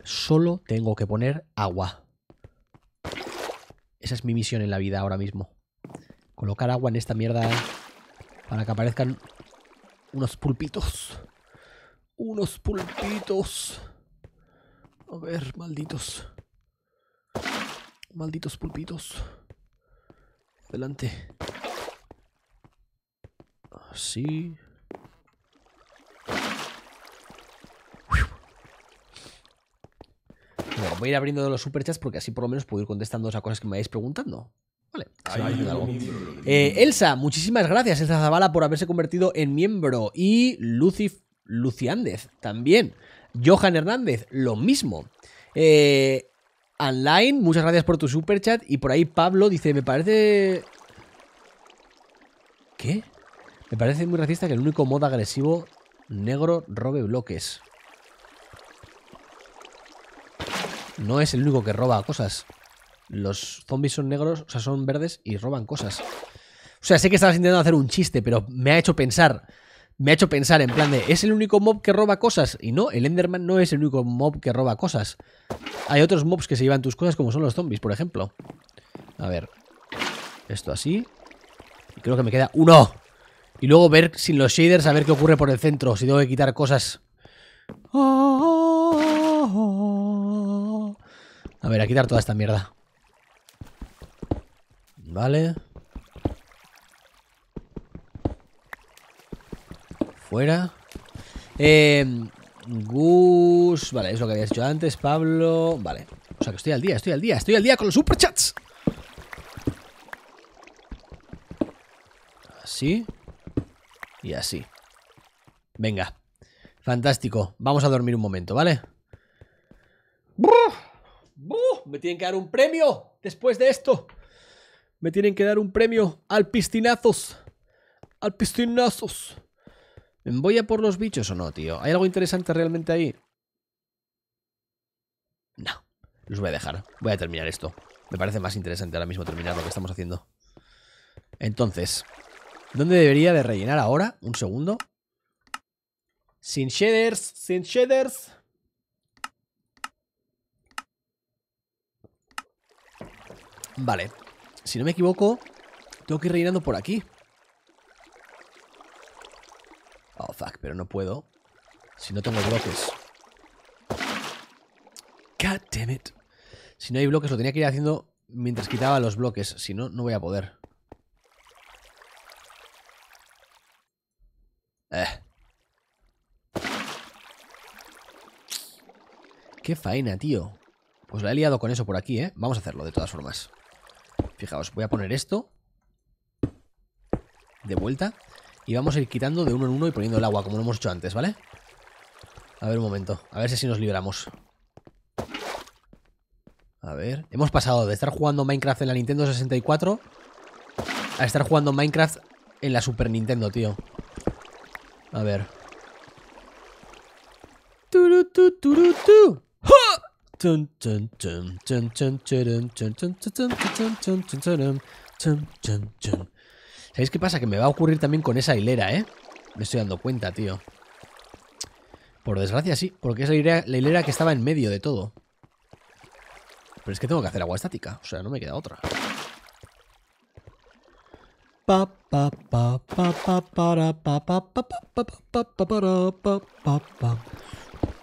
solo tengo que poner agua. Esa es mi misión en la vida ahora mismo. Colocar agua en esta mierda para que aparezcan unos pulpitos. Unos pulpitos. A ver, malditos. Malditos pulpitos. Adelante. Así. voy a ir abriendo los superchats porque así por lo menos puedo ir contestando a cosas que me vais preguntando. Vale, algo. Eh, Elsa, muchísimas gracias, Elsa Zavala, por haberse convertido en miembro. Y Lucy, Luciández también. Johan Hernández, lo mismo. online, eh, muchas gracias por tu superchat. Y por ahí Pablo dice: Me parece. ¿Qué? Me parece muy racista que el único mod agresivo negro robe bloques. no es el único que roba cosas. Los zombies son negros, o sea, son verdes y roban cosas. O sea, sé que estabas intentando hacer un chiste, pero me ha hecho pensar. Me ha hecho pensar en plan de, ¿es el único mob que roba cosas? Y no, el Enderman no es el único mob que roba cosas. Hay otros mobs que se llevan tus cosas como son los zombies, por ejemplo. A ver. Esto así. Creo que me queda uno. Y luego ver sin los shaders a ver qué ocurre por el centro. Si tengo que quitar cosas. A ver, a quitar toda esta mierda. Vale. Fuera. Eh, Gus. Vale, es lo que había dicho antes, Pablo. Vale. O sea que estoy al día, estoy al día, estoy al día con los superchats. Así. Y así. Venga. Fantástico. Vamos a dormir un momento, ¿vale? ¡Buh! Me tienen que dar un premio después de esto. Me tienen que dar un premio al pistinazos. Al pistinazos. ¿Voy a por los bichos o no, tío? ¿Hay algo interesante realmente ahí? No. Los voy a dejar. Voy a terminar esto. Me parece más interesante ahora mismo terminar lo que estamos haciendo. Entonces, ¿dónde debería de rellenar ahora? Un segundo. Sin shaders, sin shaders. Vale. Si no me equivoco, tengo que ir rellenando por aquí. Oh, fuck, pero no puedo. Si no tengo bloques. God damn it. Si no hay bloques, lo tenía que ir haciendo mientras quitaba los bloques. Si no, no voy a poder. Eh. Qué faena, tío. Pues la he liado con eso por aquí, ¿eh? Vamos a hacerlo, de todas formas. Fijaos, voy a poner esto. De vuelta. Y vamos a ir quitando de uno en uno y poniendo el agua, como lo hemos hecho antes, ¿vale? A ver un momento. A ver si nos liberamos. A ver. Hemos pasado de estar jugando Minecraft en la Nintendo 64 a estar jugando Minecraft en la Super Nintendo, tío. A ver. tú ¿Sabéis qué pasa? Que me va a ocurrir también con esa hilera, ¿eh? Me estoy dando cuenta, tío. Por desgracia, sí. Porque es la hilera, que estaba en medio de todo. Pero es que tengo que hacer agua estática. O sea, no me queda otra.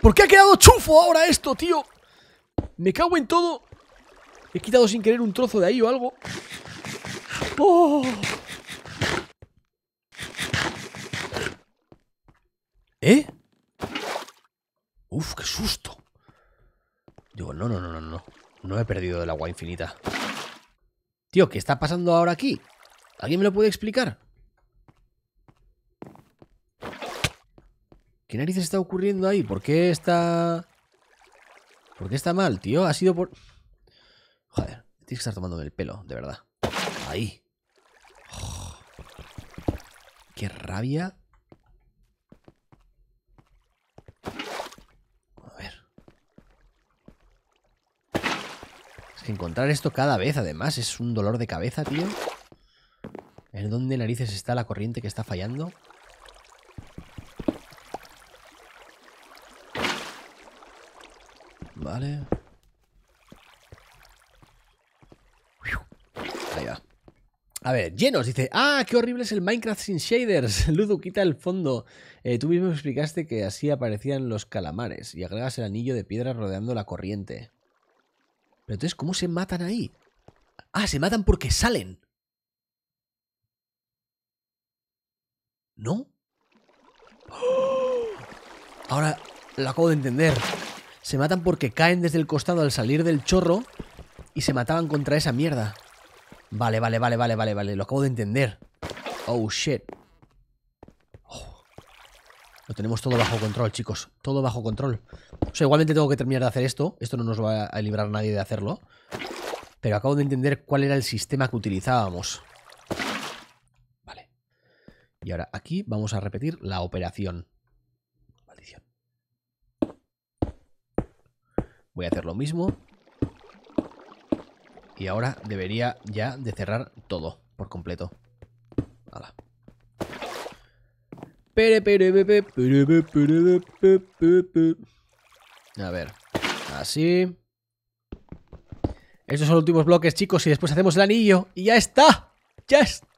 ¿Por qué ha quedado chufo ahora esto, tío? Me cago en todo. He quitado sin querer un trozo de ahí o algo. Oh. ¿Eh? Uf, qué susto. Digo, no, no, no, no, no. No he perdido del agua infinita. Tío, ¿qué está pasando ahora aquí? ¿Alguien me lo puede explicar? ¿Qué narices está ocurriendo ahí? ¿Por qué está...? ¿Por qué está mal, tío? Ha sido por... Joder, tienes que estar tomándome el pelo, de verdad. Ahí. qué rabia. A ver. Es que encontrar esto cada vez, además, es un dolor de cabeza, tío. ¿En dónde narices está la corriente que está fallando? vale Ahí A ver, llenos, dice, ah, qué horrible es el Minecraft sin shaders. Ludo, quita el fondo. Eh, tú mismo explicaste que así aparecían los calamares y agregas el anillo de piedra rodeando la corriente. Pero entonces, ¿cómo se matan ahí? Ah, se matan porque salen. ¿No? ¡Oh! Ahora lo acabo de entender se matan porque caen desde el costado al salir del chorro y se mataban contra esa mierda. Vale, vale, vale, vale, vale, vale, lo acabo de entender. Oh, shit. Oh. Lo tenemos todo bajo control, chicos. Todo bajo control. O sea, igualmente tengo que terminar de hacer esto. Esto no nos va a librar nadie de hacerlo. Pero acabo de entender cuál era el sistema que utilizábamos. Vale. Y ahora aquí vamos a repetir la operación. Voy a hacer lo mismo. Y ahora debería ya de cerrar todo por completo. A ver, así. Estos son los últimos bloques, chicos, y después hacemos el anillo. ¡Y ya está! ¡Ya está!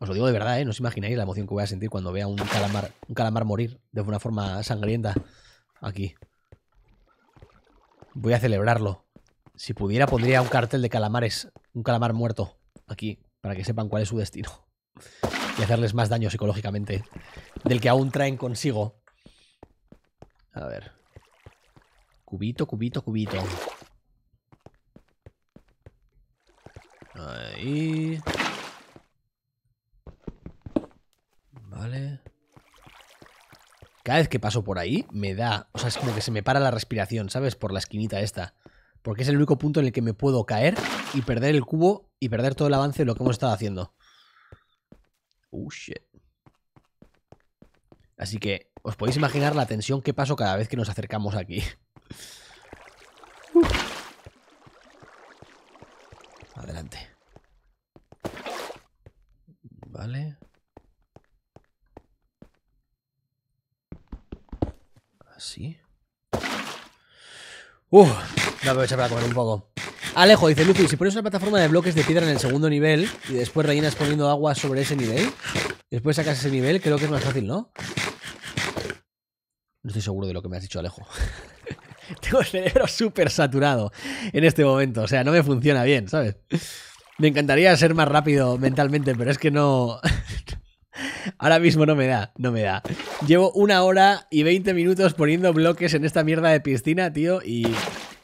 Os lo digo de verdad, ¿eh? No os imagináis la emoción que voy a sentir cuando vea un calamar, un calamar morir de una forma sangrienta aquí. Voy a celebrarlo. Si pudiera, pondría un cartel de calamares. Un calamar muerto. Aquí. Para que sepan cuál es su destino. Y hacerles más daño psicológicamente. Del que aún traen consigo. A ver. Cubito, cubito, cubito. Ahí. Vale cada vez que paso por ahí me da, o sea, es como que se me para la respiración, ¿sabes? Por la esquinita esta. Porque es el único punto en el que me puedo caer y perder el cubo y perder todo el avance de lo que hemos estado haciendo. Oh, shit. Así que os podéis imaginar la tensión que paso cada vez que nos acercamos aquí. Adelante. Vale. Sí. Uf, voy a aprovechar para comer un poco. Alejo dice, Luffy, si pones una plataforma de bloques de piedra en el segundo nivel y después rellenas poniendo agua sobre ese nivel, después sacas ese nivel, creo que es más fácil, ¿no? No estoy seguro de lo que me has dicho, Alejo. Tengo el cerebro súper saturado en este momento, o sea, no me funciona bien, ¿sabes? Me encantaría ser más rápido mentalmente, pero es que no... Ahora mismo no me da, no me da. Llevo una hora y 20 minutos poniendo bloques en esta mierda de piscina, tío, y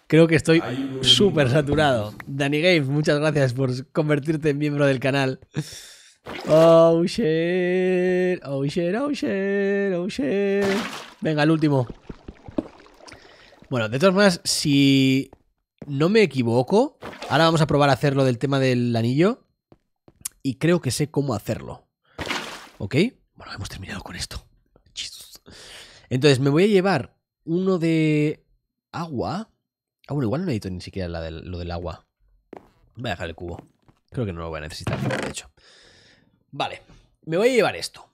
creo que estoy súper saturado. Danny Game, muchas gracias por convertirte en miembro del canal. Oh, oh shit, oh shit, oh shit, Venga, el último. Bueno, de todas maneras, si no me equivoco, ahora vamos a probar a hacer lo del tema del anillo. Y creo que sé cómo hacerlo. ¿Ok? Bueno, hemos terminado con esto. Entonces, me voy a llevar uno de agua. Ah, bueno, igual no necesito ni siquiera lo del agua. Voy a dejar el cubo. Creo que no lo voy a necesitar, de hecho. Vale, me voy a llevar esto.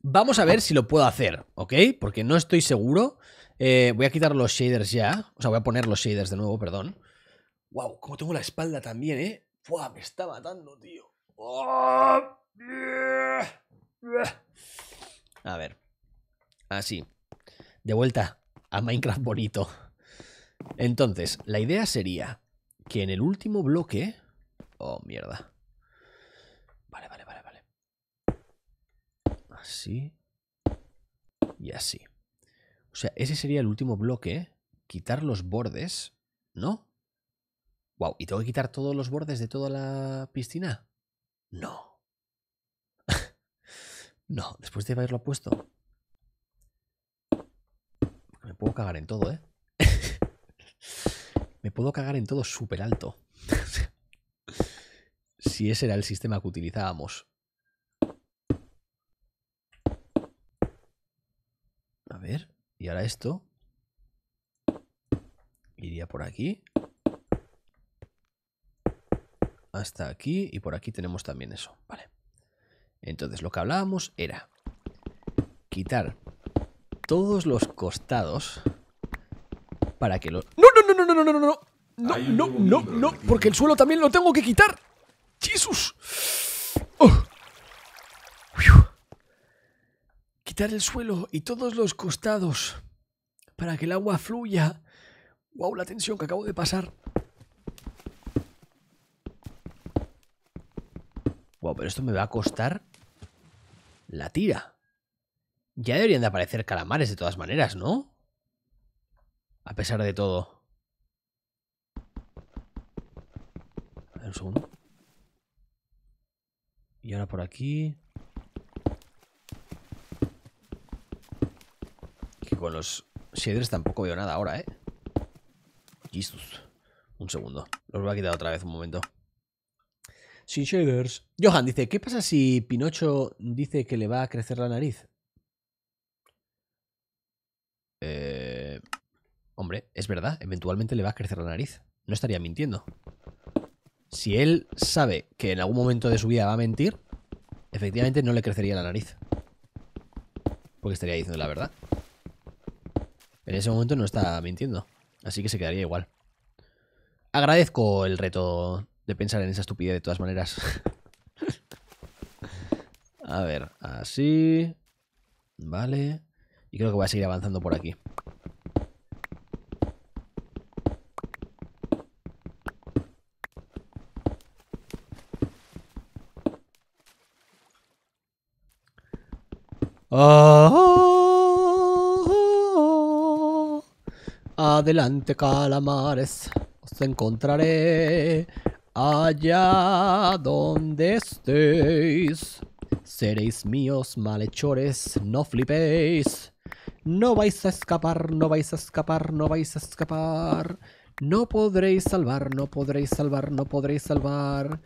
Vamos a ver si lo puedo hacer, ¿ok? Porque no estoy seguro. Eh, voy a quitar los shaders ya. O sea, voy a poner los shaders de nuevo, perdón. Wow, como tengo la espalda también, ¿eh? ¡Fua! me está matando, tío. Oh, a ver. Así. De vuelta a Minecraft bonito. Entonces, la idea sería que en el último bloque... Oh, mierda. Vale, vale, vale, vale. Así. Y así. O sea, ese sería el último bloque. Quitar los bordes, ¿no? Wow, ¿y tengo que quitar todos los bordes de toda la piscina? No. No, después de haberlo puesto. Me puedo cagar en todo, ¿eh? me puedo cagar en todo súper alto. si ese era el sistema que utilizábamos. A ver, y ahora esto. Iría por aquí. Hasta aquí y por aquí tenemos también eso. Vale. Entonces lo que hablábamos era quitar todos los costados para que los... ¡No, no, no, no, no, no, no, no! No, no, no, no, porque el suelo también lo tengo que quitar. ¡Jesus! Oh. Quitar el suelo y todos los costados para que el agua fluya. ¡Wow! La tensión que acabo de pasar. Wow, pero esto me va a costar la tira. Ya deberían de aparecer calamares de todas maneras, ¿no? A pesar de todo. A ver, un segundo. Y ahora por aquí. Que con los shaders tampoco veo nada ahora, ¿eh? Jesus. Un segundo. Los voy a quitar otra vez un momento. Sin shaders. Johan dice, ¿qué pasa si Pinocho dice que le va a crecer la nariz? Eh, hombre, es verdad, eventualmente le va a crecer la nariz. No estaría mintiendo. Si él sabe que en algún momento de su vida va a mentir, efectivamente no le crecería la nariz. Porque estaría diciendo la verdad. En ese momento no está mintiendo. Así que se quedaría igual. Agradezco el reto de pensar en esa estupidez de todas maneras. a ver, así. Vale. Y creo que voy a seguir avanzando por aquí. Ah, adelante, calamares, os encontraré. Allá donde estéis, seréis míos malhechores, no flipéis. No vais a escapar, no vais a escapar, no vais a escapar. No podréis salvar, no podréis salvar, no podréis salvar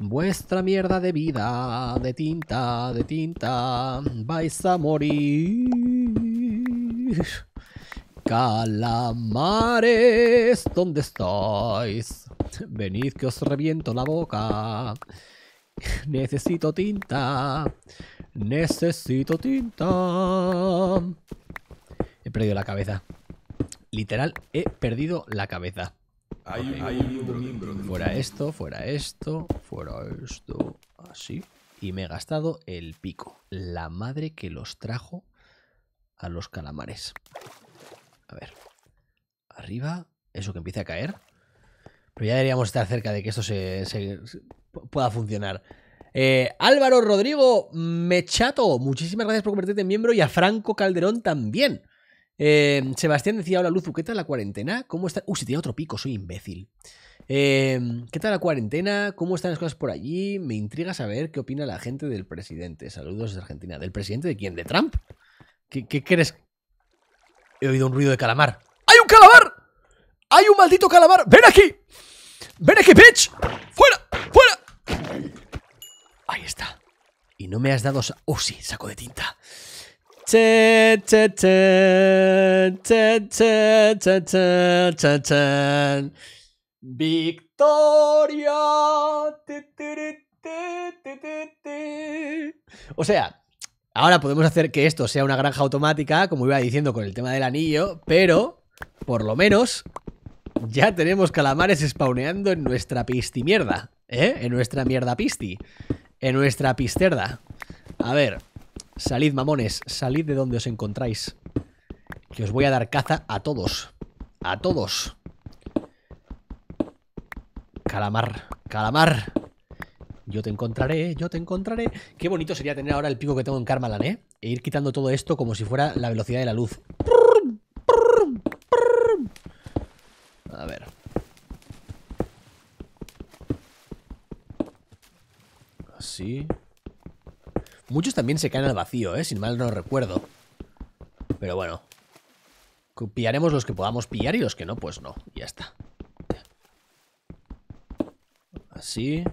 vuestra mierda de vida, de tinta, de tinta. Vais a morir. Calamares, ¿dónde estáis? Venid que os reviento la boca. Necesito tinta. Necesito tinta. He perdido la cabeza. Literal, he perdido la cabeza. Fuera esto, fuera esto, fuera esto. Así. Y me he gastado el pico. La madre que los trajo a los calamares. A ver. Arriba. Eso que empieza a caer. Pero ya deberíamos estar cerca de que esto se, pueda funcionar. Eh, Álvaro Rodrigo Mechato, muchísimas gracias por convertirte en miembro y a Franco Calderón también. Eh, Sebastián decía, hola Luzu, ¿qué tal la cuarentena? ¿Cómo está? Uh, si tiene otro pico, soy imbécil. Eh, ¿Qué tal la cuarentena? ¿Cómo están las cosas por allí? Me intriga saber qué opina la gente del presidente. Saludos desde Argentina. ¿Del presidente de quién? ¿De Trump? ¿Qué, qué crees? He oído un ruido de calamar. ¡Hay un calamar! ¡Hay un maldito calamar! ¡Ven aquí! ¡Ven aquí, bitch! ¡Fuera! ¡Fuera! Ahí está. Y no me has dado... ¡Oh, sí! Saco de tinta. Victoria. O sea, Ahora podemos hacer que esto sea una granja automática, como iba diciendo con el tema del anillo, pero por lo menos ya tenemos calamares spawneando en nuestra mierda ¿eh? En nuestra mierda pisti, en nuestra pisterda. A ver, salid mamones, salid de donde os encontráis, que os voy a dar caza a todos, a todos. Calamar, calamar, yo te encontraré, yo te encontraré. Qué bonito sería tener ahora el pico que tengo en Karmalan, ¿eh? E ir quitando todo esto como si fuera la velocidad de la luz. A ver. Así. Muchos también se caen al vacío, ¿eh? Sin mal no recuerdo. Pero bueno. Pillaremos los que podamos pillar y los que no, pues no. Ya está. Así.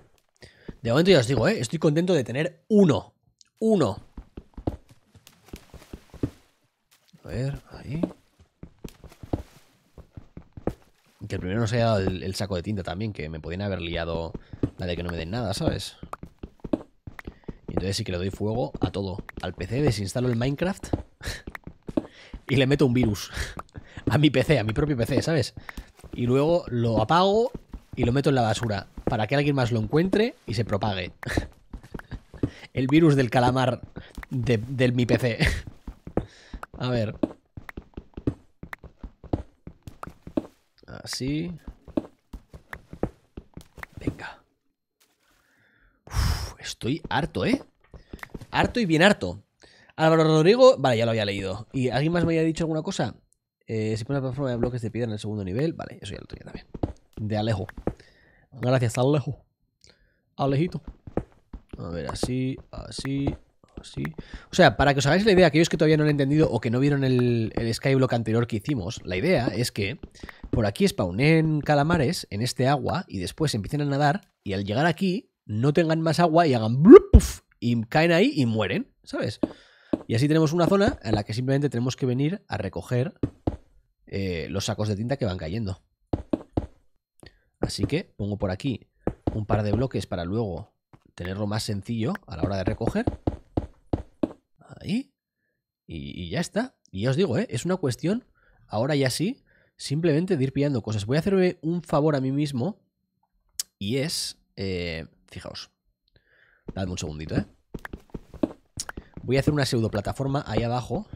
De momento ya os digo, ¿eh? estoy contento de tener uno. Uno. A ver, ahí. Que el primero se haya el, el, saco de tinta también, que me podían haber liado la de que no me den nada, ¿sabes? Y entonces sí que le doy fuego a todo. Al PC desinstalo el Minecraft y le meto un virus. A mi PC, a mi propio PC, ¿sabes? Y luego lo apago y lo meto en la basura para que alguien más lo encuentre y se propague. El virus del calamar de, del mi PC. A ver. Así. Venga. estoy harto, ¿eh? Harto y bien harto. Álvaro Rodrigo, vale, ya lo había leído. ¿Y alguien más me había dicho alguna cosa? Eh, si pone la plataforma de bloques de piedra en el segundo nivel, vale, eso ya lo tenía también. De Alejo. Gracias, al Alejito. A ver, así, así, así. O sea, para que os hagáis la idea, aquellos que todavía no han entendido o que no vieron el, el skyblock anterior que hicimos, la idea es que por aquí spawnen calamares en este agua y después empiecen a nadar y al llegar aquí no tengan más agua y hagan blupf y caen ahí y mueren, ¿sabes? Y así tenemos una zona en la que simplemente tenemos que venir a recoger eh, los sacos de tinta que van cayendo. Así que pongo por aquí un par de bloques para luego tenerlo más sencillo a la hora de recoger. Ahí. Y, ya está. Y ya os digo, ¿eh? es una cuestión, ahora ya sí, simplemente de ir pillando cosas. Voy a hacerme un favor a mí mismo. Y es, eh, fijaos, dadme un segundito, ¿eh? Voy a hacer una pseudo plataforma ahí abajo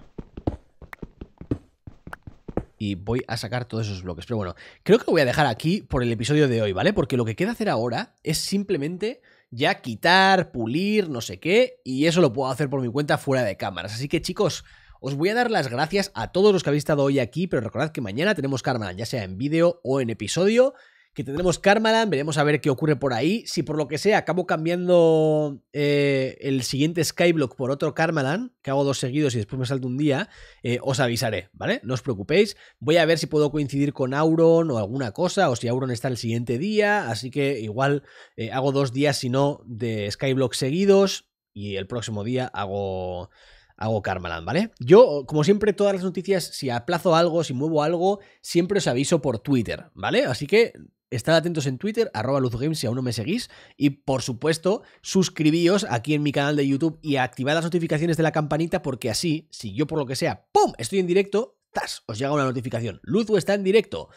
y voy a sacar todos esos bloques. Pero bueno, creo que lo voy a dejar aquí por el episodio de hoy, ¿vale? Porque lo que queda hacer ahora es simplemente ya quitar, pulir, no sé qué, y eso lo puedo hacer por mi cuenta fuera de cámaras. Así que chicos... Os voy a dar las gracias a todos los que habéis estado hoy aquí, pero recordad que mañana tenemos Carmen, ya sea en vídeo o en episodio que tendremos Karmaland, veremos a ver qué ocurre por ahí. Si por lo que sea acabo cambiando eh, el siguiente Skyblock por otro Karmaland, que hago dos seguidos y después me salto un día, eh, os avisaré, ¿vale? No os preocupéis. Voy a ver si puedo coincidir con Auron o alguna cosa, o si Auron está el siguiente día, así que igual eh, hago dos días, si no, de Skyblock seguidos y el próximo día hago hago Karmaland, ¿vale? Yo, como siempre, todas las noticias, si aplazo algo, si muevo algo, siempre os aviso por Twitter, ¿vale? Así que Estad atentos en Twitter, arroba luzgames si aún no me seguís. Y por supuesto, suscribíos aquí en mi canal de YouTube y activad las notificaciones de la campanita porque así, si yo por lo que sea, ¡pum! Estoy en directo, ¡tas! Os llega una notificación. Luzu está en directo.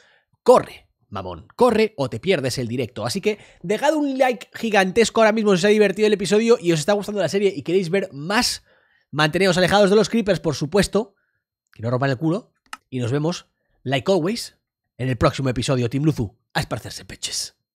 ¡Corre! mamón. Corre o te pierdes el directo. Así que dejad un like gigantesco ahora mismo si os ha divertido el episodio y os está gustando la serie y queréis ver más. Manteneos alejados de los creepers, por supuesto. Que no rompan el culo. Y nos vemos, like always, en el próximo episodio, Team Luzu a ah, esparcerse peches.